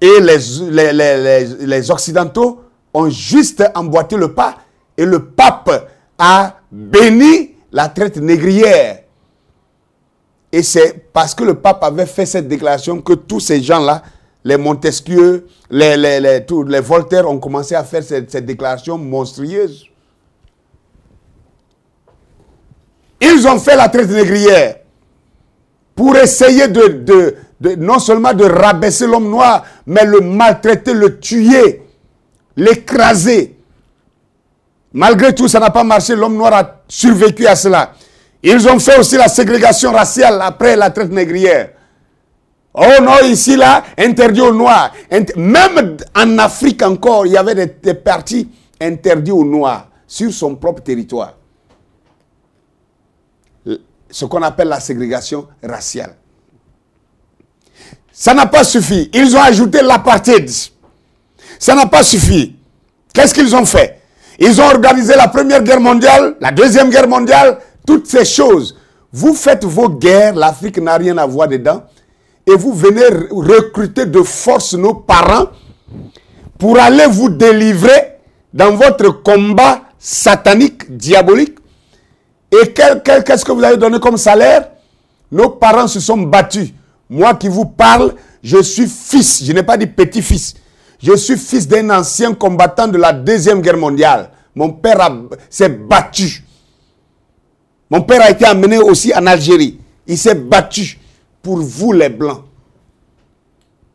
Et les, les, Occidentaux ont juste emboîté le pas et le pape a béni la traite négrière. Et c'est parce que le pape avait fait cette déclaration que tous ces gens-là, les Montesquieu, les, les, Voltaire ont commencé à faire cette, cette déclaration monstrueuse. Ils ont fait la traite négrière pour essayer de, non seulement de rabaisser l'homme noir, mais le maltraiter, le tuer, l'écraser. Malgré tout, ça n'a pas marché. L'homme noir a survécu à cela. Ils ont fait aussi la ségrégation raciale après la traite négrière. Oh non, ici, là, interdit aux Noirs. Même en Afrique encore, il y avait des, des partis interdits aux Noirs sur son propre territoire ce qu'on appelle la ségrégation raciale. Ça n'a pas suffi. Ils ont ajouté l'apartheid. Ça n'a pas suffi. Qu'est-ce qu'ils ont fait Ils ont organisé la Première Guerre mondiale, la Deuxième Guerre mondiale, toutes ces choses. Vous faites vos guerres, l'Afrique n'a rien à voir dedans, et vous venez recruter de force nos parents pour aller vous délivrer dans votre combat satanique, diabolique. Et qu'est-ce que vous avez donné comme salaire Nos parents se sont battus. Moi qui vous parle, je suis fils, je n'ai pas dit petit-fils. Je suis fils d'un ancien combattant de la Deuxième Guerre mondiale. Mon père s'est battu. Mon père a été amené aussi en Algérie. Il s'est battu pour vous les Blancs.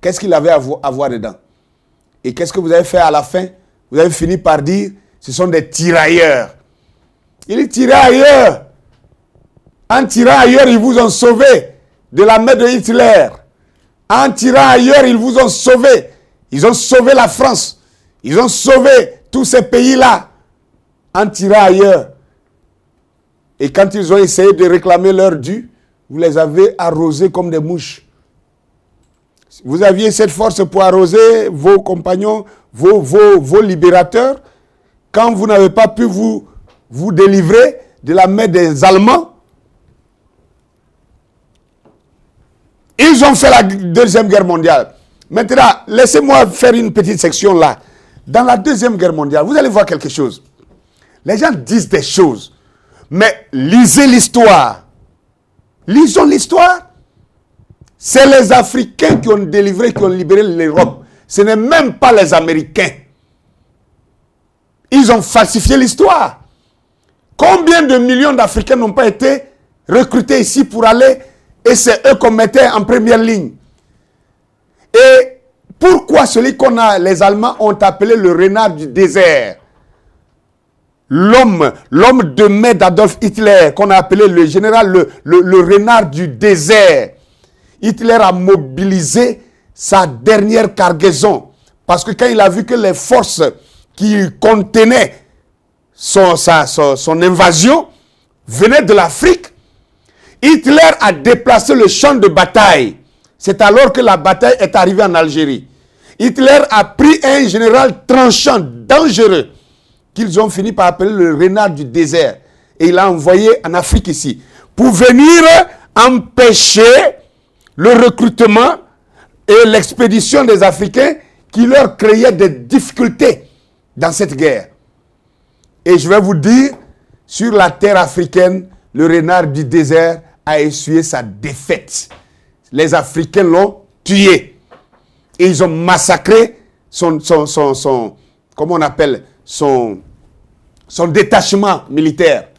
Qu'est-ce qu'il avait à, à voir dedans Et qu'est-ce que vous avez fait à la fin Vous avez fini par dire, ce sont des tirailleurs. Ils tiraient ailleurs. En tirant ailleurs, ils vous ont sauvé de la main de Hitler. En tirant ailleurs, ils vous ont sauvé. Ils ont sauvé la France. Ils ont sauvé tous ces pays-là. En tirant ailleurs. Et quand ils ont essayé de réclamer leur dû, vous les avez arrosés comme des mouches. Vous aviez cette force pour arroser vos compagnons, vos, vos, vos libérateurs. Quand vous n'avez pas pu vous vous délivrez de la main des Allemands. Ils ont fait la Deuxième Guerre mondiale. Maintenant, laissez-moi faire une petite section là. Dans la Deuxième Guerre mondiale, vous allez voir quelque chose. Les gens disent des choses. Mais lisez l'histoire. Lisons l'histoire. C'est les Africains qui ont délivré, qui ont libéré l'Europe. Ce n'est même pas les Américains. Ils ont falsifié l'histoire. Combien de millions d'Africains n'ont pas été recrutés ici pour aller et c'est eux qu'on mettait en première ligne Et pourquoi celui qu'on a, les Allemands ont appelé le renard du désert L'homme, l'homme de mai d'Adolf Hitler, qu'on a appelé le général, le, renard du désert. Hitler a mobilisé sa dernière cargaison. Parce que quand il a vu que les forces qu'il contenait son, sa, son, invasion venait de l'Afrique, Hitler a déplacé le champ de bataille. C'est alors que la bataille est arrivée en Algérie. Hitler a pris un général tranchant, dangereux, qu'ils ont fini par appeler le renard du désert. Et il l'a envoyé en Afrique ici, pour venir empêcher le recrutement et l'expédition des Africains qui leur créaient des difficultés dans cette guerre. Et je vais vous dire, sur la terre africaine, le renard du désert a essuyé sa défaite. Les Africains l'ont tué. Et ils ont massacré son, son, son, on appelle, son, son détachement militaire.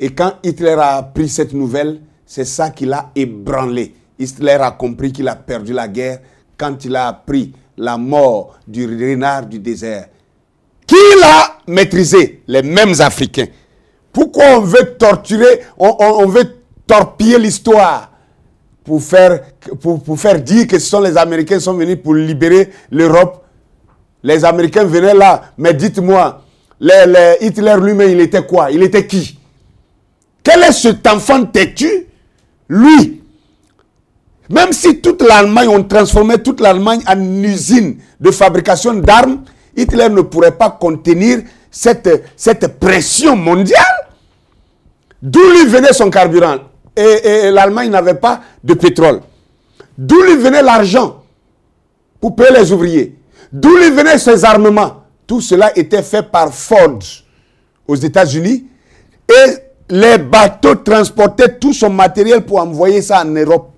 Et quand Hitler a appris cette nouvelle, c'est ça qui l'a ébranlé. Hitler a compris qu'il a perdu la guerre quand il a appris la mort du renard du désert. Qui l'a maîtriser les mêmes Africains. Pourquoi on veut torturer, on, veut torpiller l'histoire pour faire, pour, faire dire que ce sont les Américains qui sont venus pour libérer l'Europe Les Américains venaient là, mais dites-moi, les, Hitler lui-même, il était quoi Il était qui Quel est cet enfant têtu Lui, même si toute l'Allemagne, on transformait toute l'Allemagne en usine de fabrication d'armes, Hitler ne pourrait pas contenir cette, cette pression mondiale. D'où lui venait son carburant Et, l'Allemagne n'avait pas de pétrole. D'où lui venait l'argent pour payer les ouvriers D'où lui venaient ses armements Tout cela était fait par Ford aux États-Unis. Et les bateaux transportaient tout son matériel pour envoyer ça en Europe,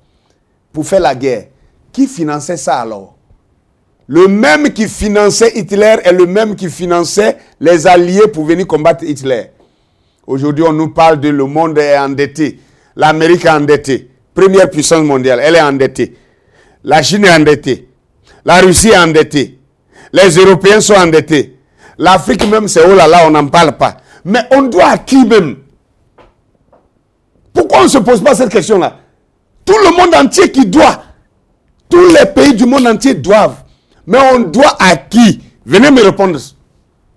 pour faire la guerre. Qui finançait ça alors le même qui finançait Hitler est le même qui finançait les alliés pour venir combattre Hitler. Aujourd'hui, on nous parle de le monde est endetté. L'Amérique est endettée. Première puissance mondiale, elle est endettée. La Chine est endettée. La Russie est endettée. Les Européens sont endettés. L'Afrique même, c'est oh là là, on n'en parle pas. Mais on doit à qui même Pourquoi on ne se pose pas cette question-là Tout le monde entier qui doit. Tous les pays du monde entier doivent. Mais on doit à qui Venez me répondre.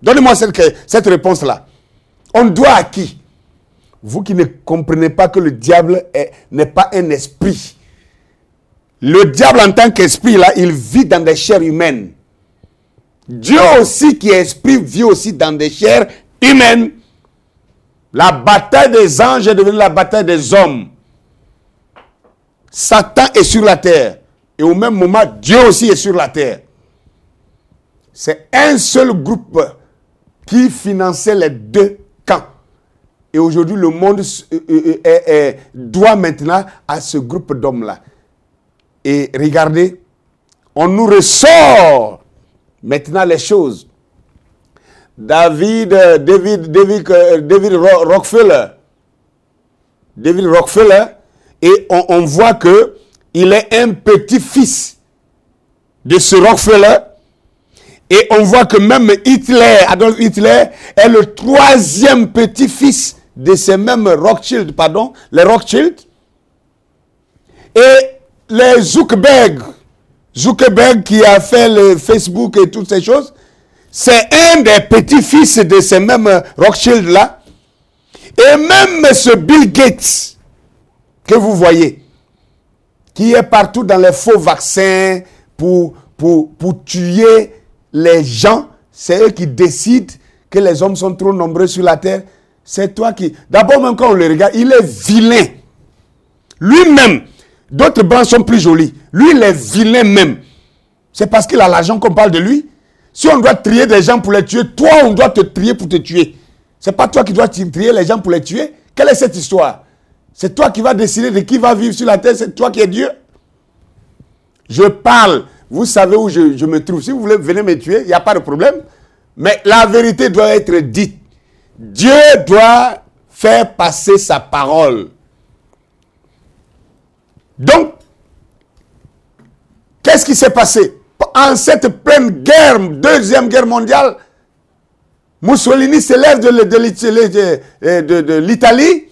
Donnez-moi cette, cette réponse-là. On doit à qui Vous qui ne comprenez pas que le diable n'est pas un esprit. Le diable en tant qu'esprit, là, il vit dans des chairs humaines. Dieu aussi qui est esprit vit aussi dans des chairs humaines. La bataille des anges est devenue la bataille des hommes. Satan est sur la terre. Et au même moment, Dieu aussi est sur la terre c'est un seul groupe qui finançait les deux camps. Et aujourd'hui, le monde euh, euh, euh, doit maintenant à ce groupe d'hommes-là. Et regardez, on nous ressort maintenant les choses. David, David, David, Rockefeller, David Rockefeller, et on, on voit que il est un petit-fils de ce Rockefeller et on voit que même Hitler, Adolf Hitler, est le troisième petit-fils de ces mêmes Rothschild, pardon, les Rothschild. Et les Zuckerberg, Zuckerberg qui a fait le Facebook et toutes ces choses, c'est un des petits-fils de ces mêmes Rothschild-là. Et même ce Bill Gates que vous voyez, qui est partout dans les faux vaccins pour, pour, pour tuer les gens, c'est eux qui décident que les hommes sont trop nombreux sur la terre. C'est toi qui... D'abord, même quand on le regarde, il est vilain. Lui-même, d'autres branches sont plus jolis. Lui, il est vilain même. C'est parce qu'il a l'argent qu'on parle de lui. Si on doit trier des gens pour les tuer, toi, on doit te trier pour te tuer. C'est pas toi qui dois trier les gens pour les tuer. Quelle est cette histoire C'est toi qui vas décider de qui va vivre sur la terre. C'est toi qui es Dieu. Je parle vous savez où je, me trouve. Si vous voulez, venez me tuer, il n'y a pas de problème. Mais la vérité doit être dite. Dieu doit faire passer sa parole. Donc, qu'est-ce qui s'est passé En cette pleine guerre, deuxième guerre mondiale, Mussolini s'élève de, de l'Italie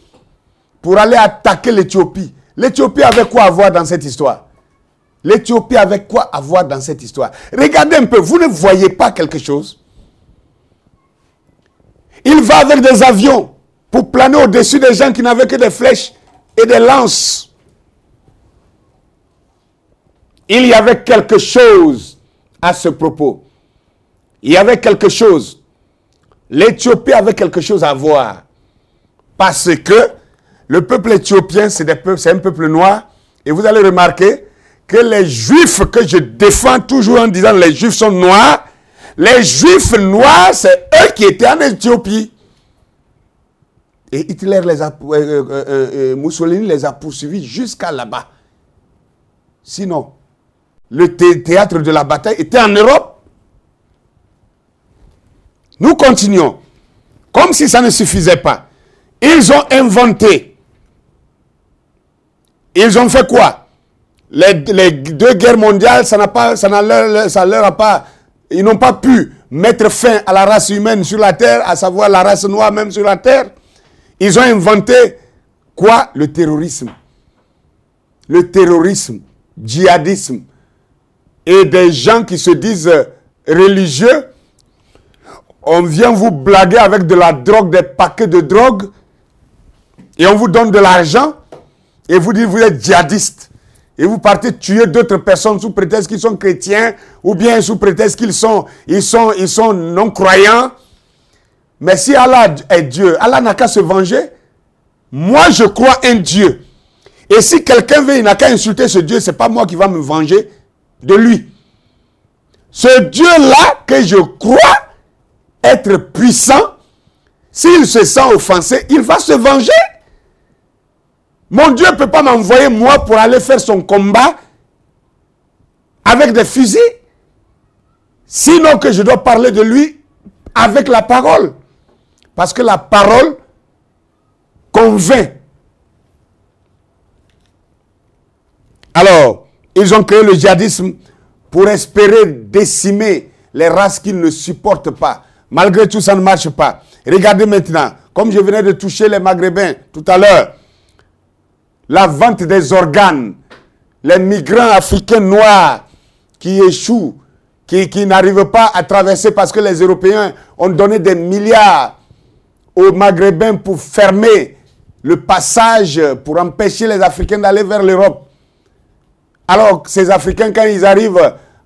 pour aller attaquer l'Éthiopie. L'Éthiopie avait quoi à voir dans cette histoire L'Éthiopie avait quoi à voir dans cette histoire Regardez un peu, vous ne voyez pas quelque chose Il va avec des avions pour planer au-dessus des gens qui n'avaient que des flèches et des lances. Il y avait quelque chose à ce propos. Il y avait quelque chose. L'Éthiopie avait quelque chose à voir. Parce que le peuple éthiopien, c'est un peuple noir. Et vous allez remarquer, que les juifs que je défends toujours en disant les juifs sont noirs, les juifs noirs, c'est eux qui étaient en Éthiopie. Et Hitler les a, euh, euh, euh, Mussolini les a poursuivis jusqu'à là-bas. Sinon, le théâtre de la bataille était en Europe. Nous continuons. Comme si ça ne suffisait pas. Ils ont inventé. Ils ont fait quoi les, deux guerres mondiales, ça n'a pas, ça leur, a pas, ils n'ont pas pu mettre fin à la race humaine sur la terre, à savoir la race noire même sur la terre. Ils ont inventé quoi Le terrorisme. Le terrorisme, djihadisme. Et des gens qui se disent religieux, on vient vous blaguer avec de la drogue, des paquets de drogue, et on vous donne de l'argent, et vous dites vous êtes djihadiste. Et vous partez tuer d'autres personnes sous prétexte qu'ils sont chrétiens ou bien sous prétexte qu'ils sont, ils sont, ils sont non-croyants. Mais si Allah est Dieu, Allah n'a qu'à se venger. Moi, je crois un Dieu. Et si quelqu'un veut, il n'a qu'à insulter ce Dieu, c'est pas moi qui va me venger de lui. Ce Dieu-là que je crois être puissant, s'il se sent offensé, il va se venger. Mon Dieu ne peut pas m'envoyer moi pour aller faire son combat avec des fusils, sinon que je dois parler de lui avec la parole. Parce que la parole convainc. Alors, ils ont créé le djihadisme pour espérer décimer les races qu'ils ne supportent pas. Malgré tout, ça ne marche pas. Regardez maintenant, comme je venais de toucher les Maghrébins tout à l'heure, la vente des organes, les migrants africains noirs qui échouent, qui, n'arrivent pas à traverser parce que les Européens ont donné des milliards aux Maghrébins pour fermer le passage, pour empêcher les Africains d'aller vers l'Europe. Alors ces Africains, quand ils arrivent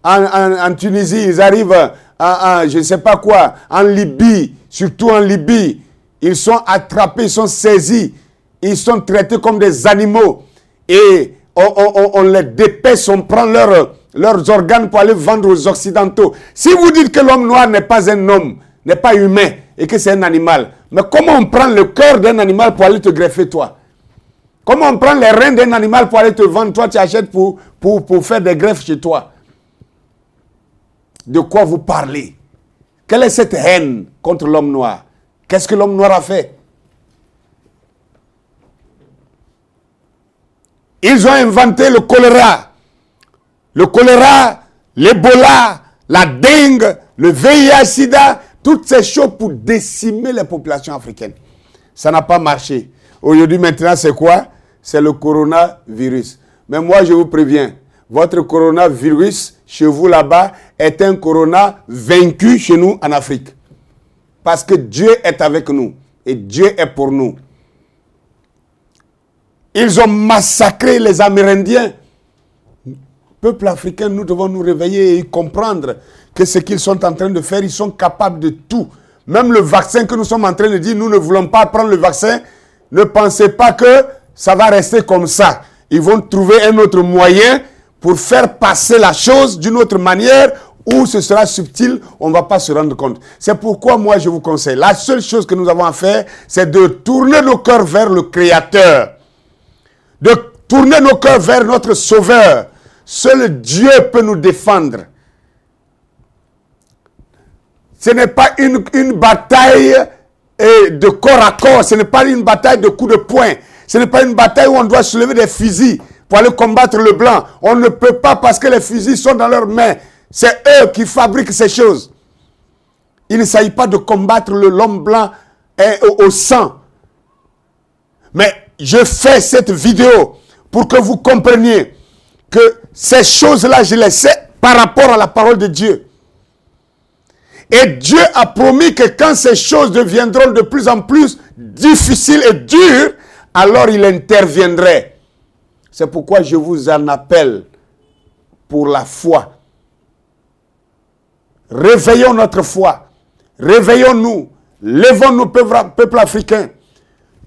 en, Tunisie, ils arrivent à je ne sais pas quoi, en Libye, surtout en Libye, ils sont attrapés, ils sont saisis ils sont traités comme des animaux. Et on, les dépêche, on prend leurs organes pour aller vendre aux Occidentaux. Si vous dites que l'homme noir n'est pas un homme, n'est pas humain, et que c'est un animal, mais comment on prend le cœur d'un animal pour aller te greffer, toi Comment on prend les reins d'un animal pour aller te vendre, toi tu achètes pour, pour, pour faire des greffes chez toi De quoi vous parlez quelle est cette haine contre l'homme noir Qu'est-ce que l'homme noir a fait Ils ont inventé le choléra. Le choléra, l'Ebola, la dengue, le VIH-Sida, toutes ces choses pour décimer les populations africaines. Ça n'a pas marché. Aujourd'hui, maintenant, c'est quoi C'est le coronavirus. Mais moi, je vous préviens, votre coronavirus chez vous là-bas est un corona vaincu chez nous en Afrique. Parce que Dieu est avec nous et Dieu est pour nous. Ils ont massacré les Amérindiens. Peuple africain, nous devons nous réveiller et comprendre que ce qu'ils sont en train de faire, ils sont capables de tout. Même le vaccin que nous sommes en train de dire, nous ne voulons pas prendre le vaccin, ne pensez pas que ça va rester comme ça. Ils vont trouver un autre moyen pour faire passer la chose d'une autre manière où ce sera subtil, on ne va pas se rendre compte. C'est pourquoi moi je vous conseille, la seule chose que nous avons à faire, c'est de tourner nos cœurs vers le Créateur de tourner nos cœurs vers notre Sauveur. Seul Dieu peut nous défendre. Ce n'est pas une, bataille de corps à corps, ce n'est pas une bataille de coups de poing, ce n'est pas une bataille où on doit soulever des fusils pour aller combattre le blanc. On ne peut pas parce que les fusils sont dans leurs mains. C'est eux qui fabriquent ces choses. Il ne s'agit pas de combattre l'homme blanc hein, au sang. Mais je fais cette vidéo pour que vous compreniez que ces choses-là, je les sais par rapport à la parole de Dieu. Et Dieu a promis que quand ces choses deviendront de plus en plus difficiles et dures, alors il interviendrait. C'est pourquoi je vous en appelle pour la foi. Réveillons notre foi. Réveillons-nous. Levons-nous, peuple africain.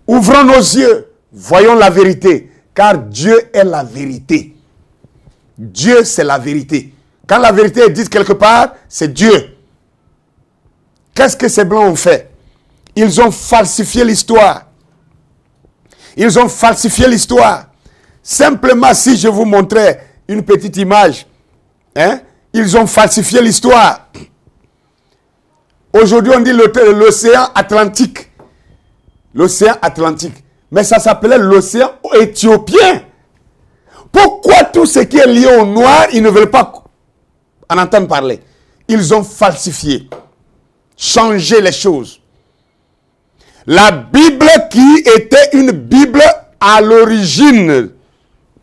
Ouvrons nos yeux. Voyons la vérité, car Dieu est la vérité. Dieu, c'est la vérité. Quand la vérité est dite quelque part, c'est Dieu. Qu'est-ce que ces blancs ont fait Ils ont falsifié l'histoire. Ils ont falsifié l'histoire. Simplement, si je vous montrais une petite image, hein, ils ont falsifié l'histoire. Aujourd'hui, on dit l'océan Atlantique. L'océan Atlantique mais ça s'appelait l'océan éthiopien. Pourquoi tout ce qui est lié au noir, ils ne veulent pas en entendre parler Ils ont falsifié, changé les choses. La Bible qui était une Bible à l'origine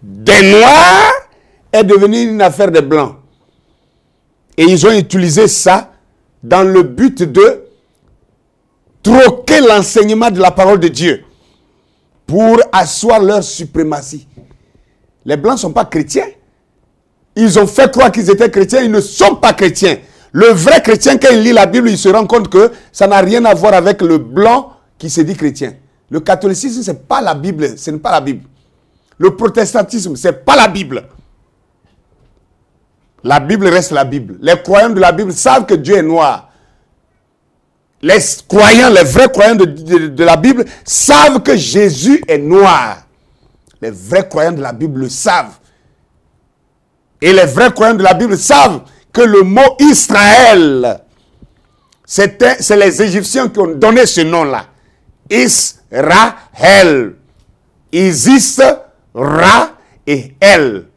des Noirs est devenue une affaire des Blancs. Et ils ont utilisé ça dans le but de troquer l'enseignement de la parole de Dieu pour asseoir leur suprématie. Les Blancs ne sont pas chrétiens. Ils ont fait croire qu'ils étaient chrétiens, ils ne sont pas chrétiens. Le vrai chrétien, quand il lit la Bible, il se rend compte que ça n'a rien à voir avec le blanc qui se dit chrétien. Le catholicisme, ce n'est pas la Bible. Ce pas la Bible. Le protestantisme, ce n'est pas la Bible. La Bible reste la Bible. Les croyants de la Bible savent que Dieu est noir les croyants, les vrais croyants de, la Bible savent que Jésus est noir. Les vrais croyants de la Bible le savent. Et les vrais croyants de la Bible savent que le mot Israël, c'est les Égyptiens qui ont donné ce nom-là. Israël. Isis, Ra et El.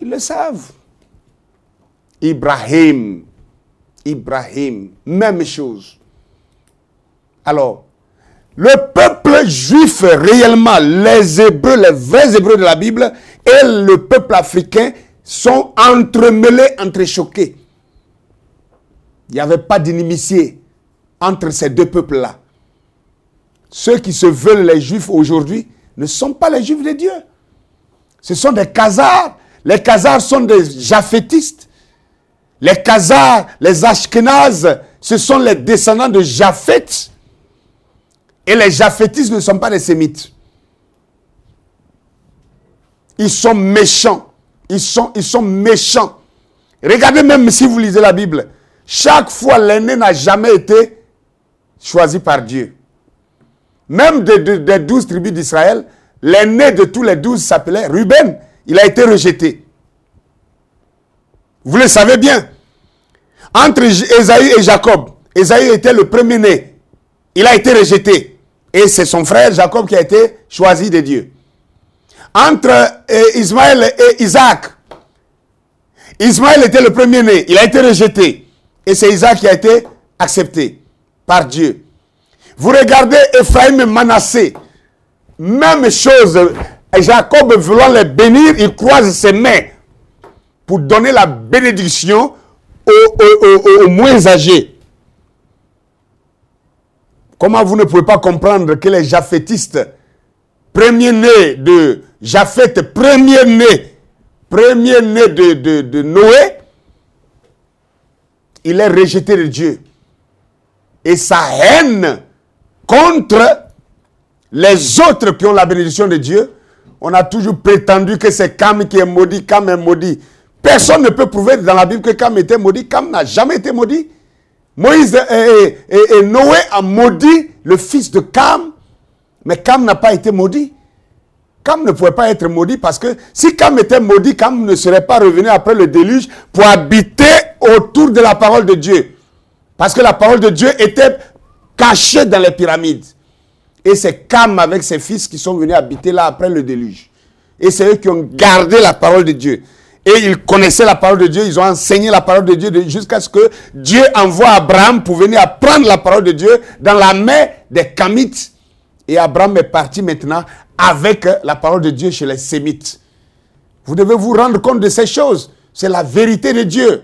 Ils le savent. Ibrahim, Ibrahim. Même chose. Alors, le peuple juif réellement, les Hébreux, les vrais Hébreux de la Bible et le peuple africain sont entremêlés, entrechoqués. Il n'y avait pas d'inimitié entre ces deux peuples-là. Ceux qui se veulent les juifs aujourd'hui ne sont pas les juifs de Dieu. Ce sont des Khazars. Les Khazars sont des Japhétistes. Les Khazars, les Ashkenazes, ce sont les descendants de Japheth. Et les Japhétistes ne sont pas des sémites. Ils sont méchants. Ils sont, ils sont méchants. Regardez même si vous lisez la Bible. Chaque fois, l'aîné n'a jamais été choisi par Dieu. Même des douze tribus d'Israël, l'aîné de tous les douze s'appelait Ruben. Il a été rejeté. Vous le savez bien entre Esaü et Jacob. Esaïe était le premier-né. Il a été rejeté. Et c'est son frère Jacob qui a été choisi de Dieu. Entre euh, Ismaël et Isaac. Ismaël était le premier-né. Il a été rejeté. Et c'est Isaac qui a été accepté par Dieu. Vous regardez Ephraim menacé, Même chose. Jacob voulant les bénir, il croise ses mains pour donner la bénédiction aux, moins âgés. Comment vous ne pouvez pas comprendre que les Japhétistes, premier-né de Japheth, premier-né, premier-né de, Noé, il est rejeté de Dieu. Et sa haine contre les autres qui ont la bénédiction de Dieu, on a toujours prétendu que c'est Cam qui est maudit, Cam est maudit. Personne ne peut prouver dans la Bible que Cam était maudit. Cam n'a jamais été maudit. Moïse et, Noé ont maudit le fils de Cam, mais Cam n'a pas été maudit. Cam ne pouvait pas être maudit parce que si Cam était maudit, Cam ne serait pas revenu après le déluge pour habiter autour de la parole de Dieu. Parce que la parole de Dieu était cachée dans les pyramides. Et c'est Cam avec ses fils qui sont venus habiter là après le déluge. Et c'est eux qui ont gardé la parole de Dieu et ils connaissaient la parole de Dieu, ils ont enseigné la parole de Dieu jusqu'à ce que Dieu envoie Abraham pour venir apprendre la parole de Dieu dans la main des Kamites. Et Abraham est parti maintenant avec la parole de Dieu chez les Sémites. Vous devez vous rendre compte de ces choses. C'est la vérité de Dieu.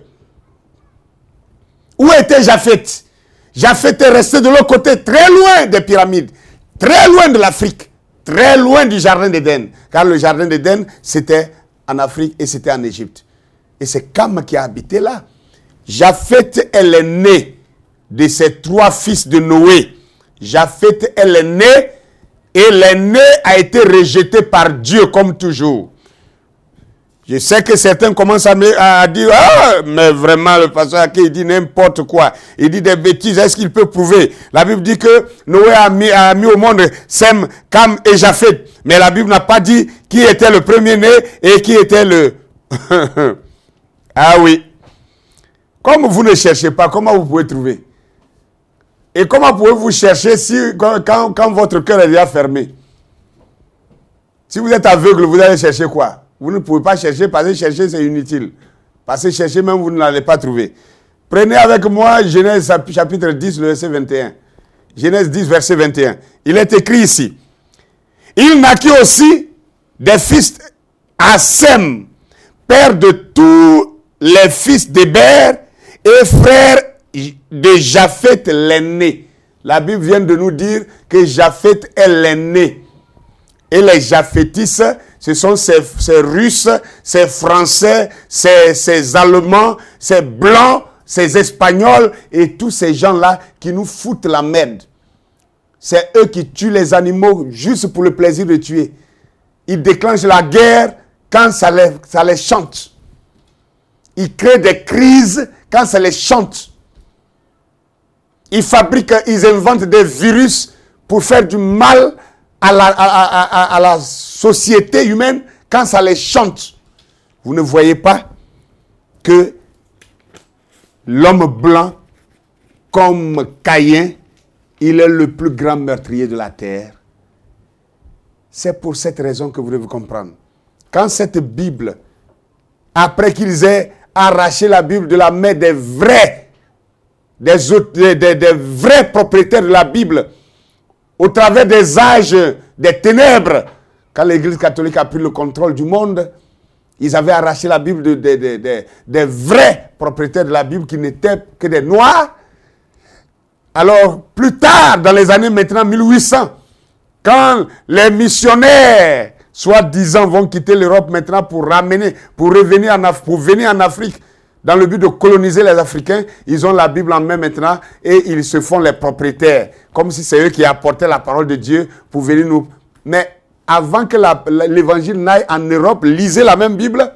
Où était Japhet Japhet est resté de l'autre côté, très loin des pyramides, très loin de l'Afrique, très loin du jardin d'Éden. Car le jardin d'Éden, c'était en Afrique et c'était en Égypte. Et c'est Cam qui a habité là. Japhet elle est née de ses trois fils de Noé. Japheth, elle est née et l'aîné a été rejeté par Dieu comme toujours. Je sais que certains commencent à, dire, ah, mais vraiment, le pasteur qui il dit n'importe quoi. Il dit des bêtises. Est-ce qu'il peut prouver La Bible dit que Noé a mis, au monde Sem, Cam et Japhet. Mais la Bible n'a pas dit qui était le premier-né et qui était le... ah oui. Comme vous ne cherchez pas, comment vous pouvez trouver Et comment pouvez-vous chercher si, quand, quand votre cœur est déjà fermé Si vous êtes aveugle, vous allez chercher quoi vous ne pouvez pas chercher, parce chercher, c'est inutile. Parce que chercher, même, vous ne l'allez pas trouver. Prenez avec moi Genèse chapitre 10, verset 21. Genèse 10, verset 21. Il est écrit ici. Il naquit aussi des fils à Sem, père de tous les fils d'Hébert et frère de Japheth l'aîné. La Bible vient de nous dire que Japheth est l'aîné. Et les Japhétistes ce sont ces, Russes, ces Français, ces, Allemands, ces Blancs, ces Espagnols et tous ces gens-là qui nous foutent la merde. C'est eux qui tuent les animaux juste pour le plaisir de tuer. Ils déclenchent la guerre quand les, ça les chante. Ils créent des crises quand ça les chante. Ils fabriquent, ils inventent des virus pour faire du mal à la, à, la, société humaine quand ça les chante. Vous ne voyez pas que l'homme blanc, comme caïen il est le plus grand meurtrier de la terre. C'est pour cette raison que vous devez comprendre. Quand cette Bible, après qu'ils aient arraché la Bible de la main des vrais, des vrais propriétaires de la Bible, au travers des âges, des ténèbres, quand l'Église catholique a pris le contrôle du monde, ils avaient arraché la Bible des vrais propriétaires de la Bible qui n'étaient que des Noirs. Alors, plus tard, dans les années maintenant 1800, quand les missionnaires, soi-disant, vont quitter l'Europe maintenant pour ramener, pour revenir pour venir en Afrique, dans le but de coloniser les Africains, ils ont la Bible en main maintenant et ils se font les propriétaires, comme si c'est eux qui apportaient la parole de Dieu pour venir nous... Mais avant que l'évangile n'aille en Europe, lisez la même Bible,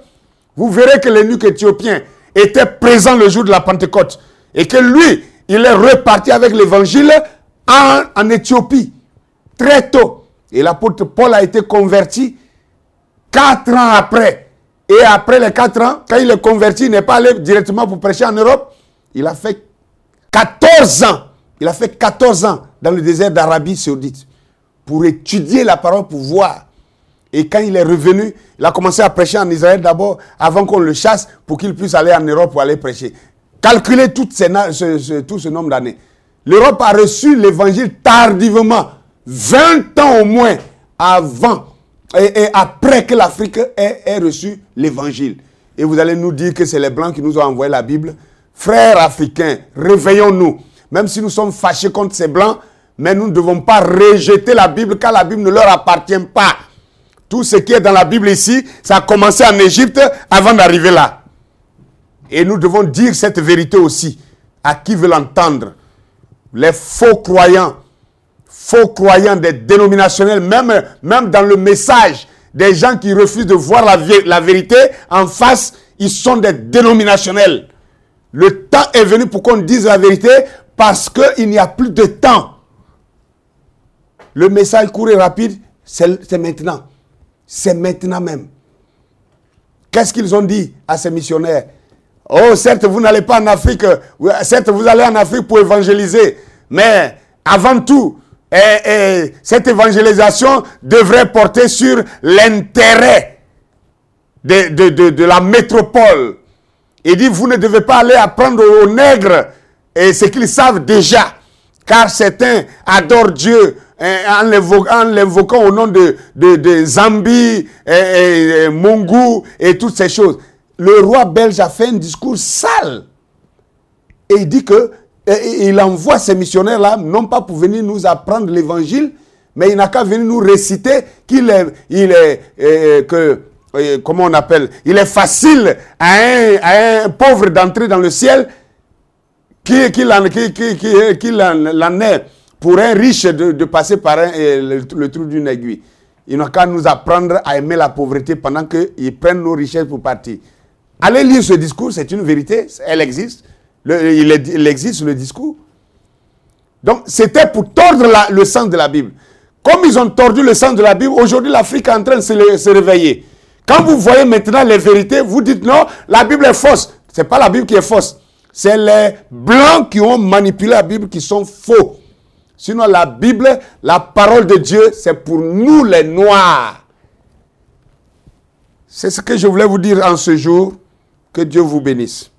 vous verrez que l'énuque éthiopien était présent le jour de la Pentecôte et que lui, il est reparti avec l'évangile en, en Éthiopie, très tôt. Et l'apôtre Paul a été converti quatre ans après. Et après les 4 ans, quand il est converti, il n'est pas allé directement pour prêcher en Europe. Il a fait 14 ans. Il a fait 14 ans dans le désert d'Arabie saoudite pour étudier la parole, pour voir. Et quand il est revenu, il a commencé à prêcher en Israël d'abord, avant qu'on le chasse, pour qu'il puisse aller en Europe pour aller prêcher. Calculez tout, tout ce nombre d'années. L'Europe a reçu l'évangile tardivement, 20 ans au moins avant et, après que l'Afrique ait, ait reçu l'évangile. Et vous allez nous dire que c'est les Blancs qui nous ont envoyé la Bible. Frères africains, réveillons-nous. Même si nous sommes fâchés contre ces Blancs, mais nous ne devons pas rejeter la Bible car la Bible ne leur appartient pas. Tout ce qui est dans la Bible ici, ça a commencé en Égypte avant d'arriver là. Et nous devons dire cette vérité aussi à qui veut l'entendre. Les faux croyants faux croyants, des dénominationnels, même, même dans le message, des gens qui refusent de voir la, la vérité en face, ils sont des dénominationnels. Le temps est venu pour qu'on dise la vérité parce qu'il n'y a plus de temps. Le message court et rapide, c'est maintenant. C'est maintenant même. Qu'est-ce qu'ils ont dit à ces missionnaires Oh, certes, vous n'allez pas en Afrique, euh, certes, vous allez en Afrique pour évangéliser, mais avant tout, et, cette évangélisation devrait porter sur l'intérêt de, la métropole. Il dit, vous ne devez pas aller apprendre aux nègres et ce qu'ils savent déjà, car certains adorent Dieu hein, en l'invoquant au nom de, de, Zambie, et, et, et toutes ces choses. Le roi belge a fait un discours sale. Et il dit que il envoie ces missionnaires-là, non pas pour venir nous apprendre l'évangile, mais il n'a qu'à venir nous réciter qu'il est, il est euh, euh, que, euh, comment on appelle, il est facile à un, pauvre d'entrer dans le ciel qu'il qui en, est pour un riche de, passer par le, le, trou d'une aiguille. Il n'a qu'à nous apprendre à aimer la pauvreté pendant qu'ils prennent nos richesses pour partir. Allez lire ce discours, c'est une vérité, elle existe il, existe le discours. Donc, c'était pour tordre le sens de la Bible. Comme ils ont tordu le sens de la Bible, aujourd'hui, l'Afrique est en train de se, se, réveiller. Quand vous voyez maintenant les vérités, vous dites non, la Bible est fausse. Ce n'est pas la Bible qui est fausse. C'est les blancs qui ont manipulé la Bible qui sont faux. Sinon, la Bible, la parole de Dieu, c'est pour nous les noirs. C'est ce que je voulais vous dire en ce jour. Que Dieu vous bénisse.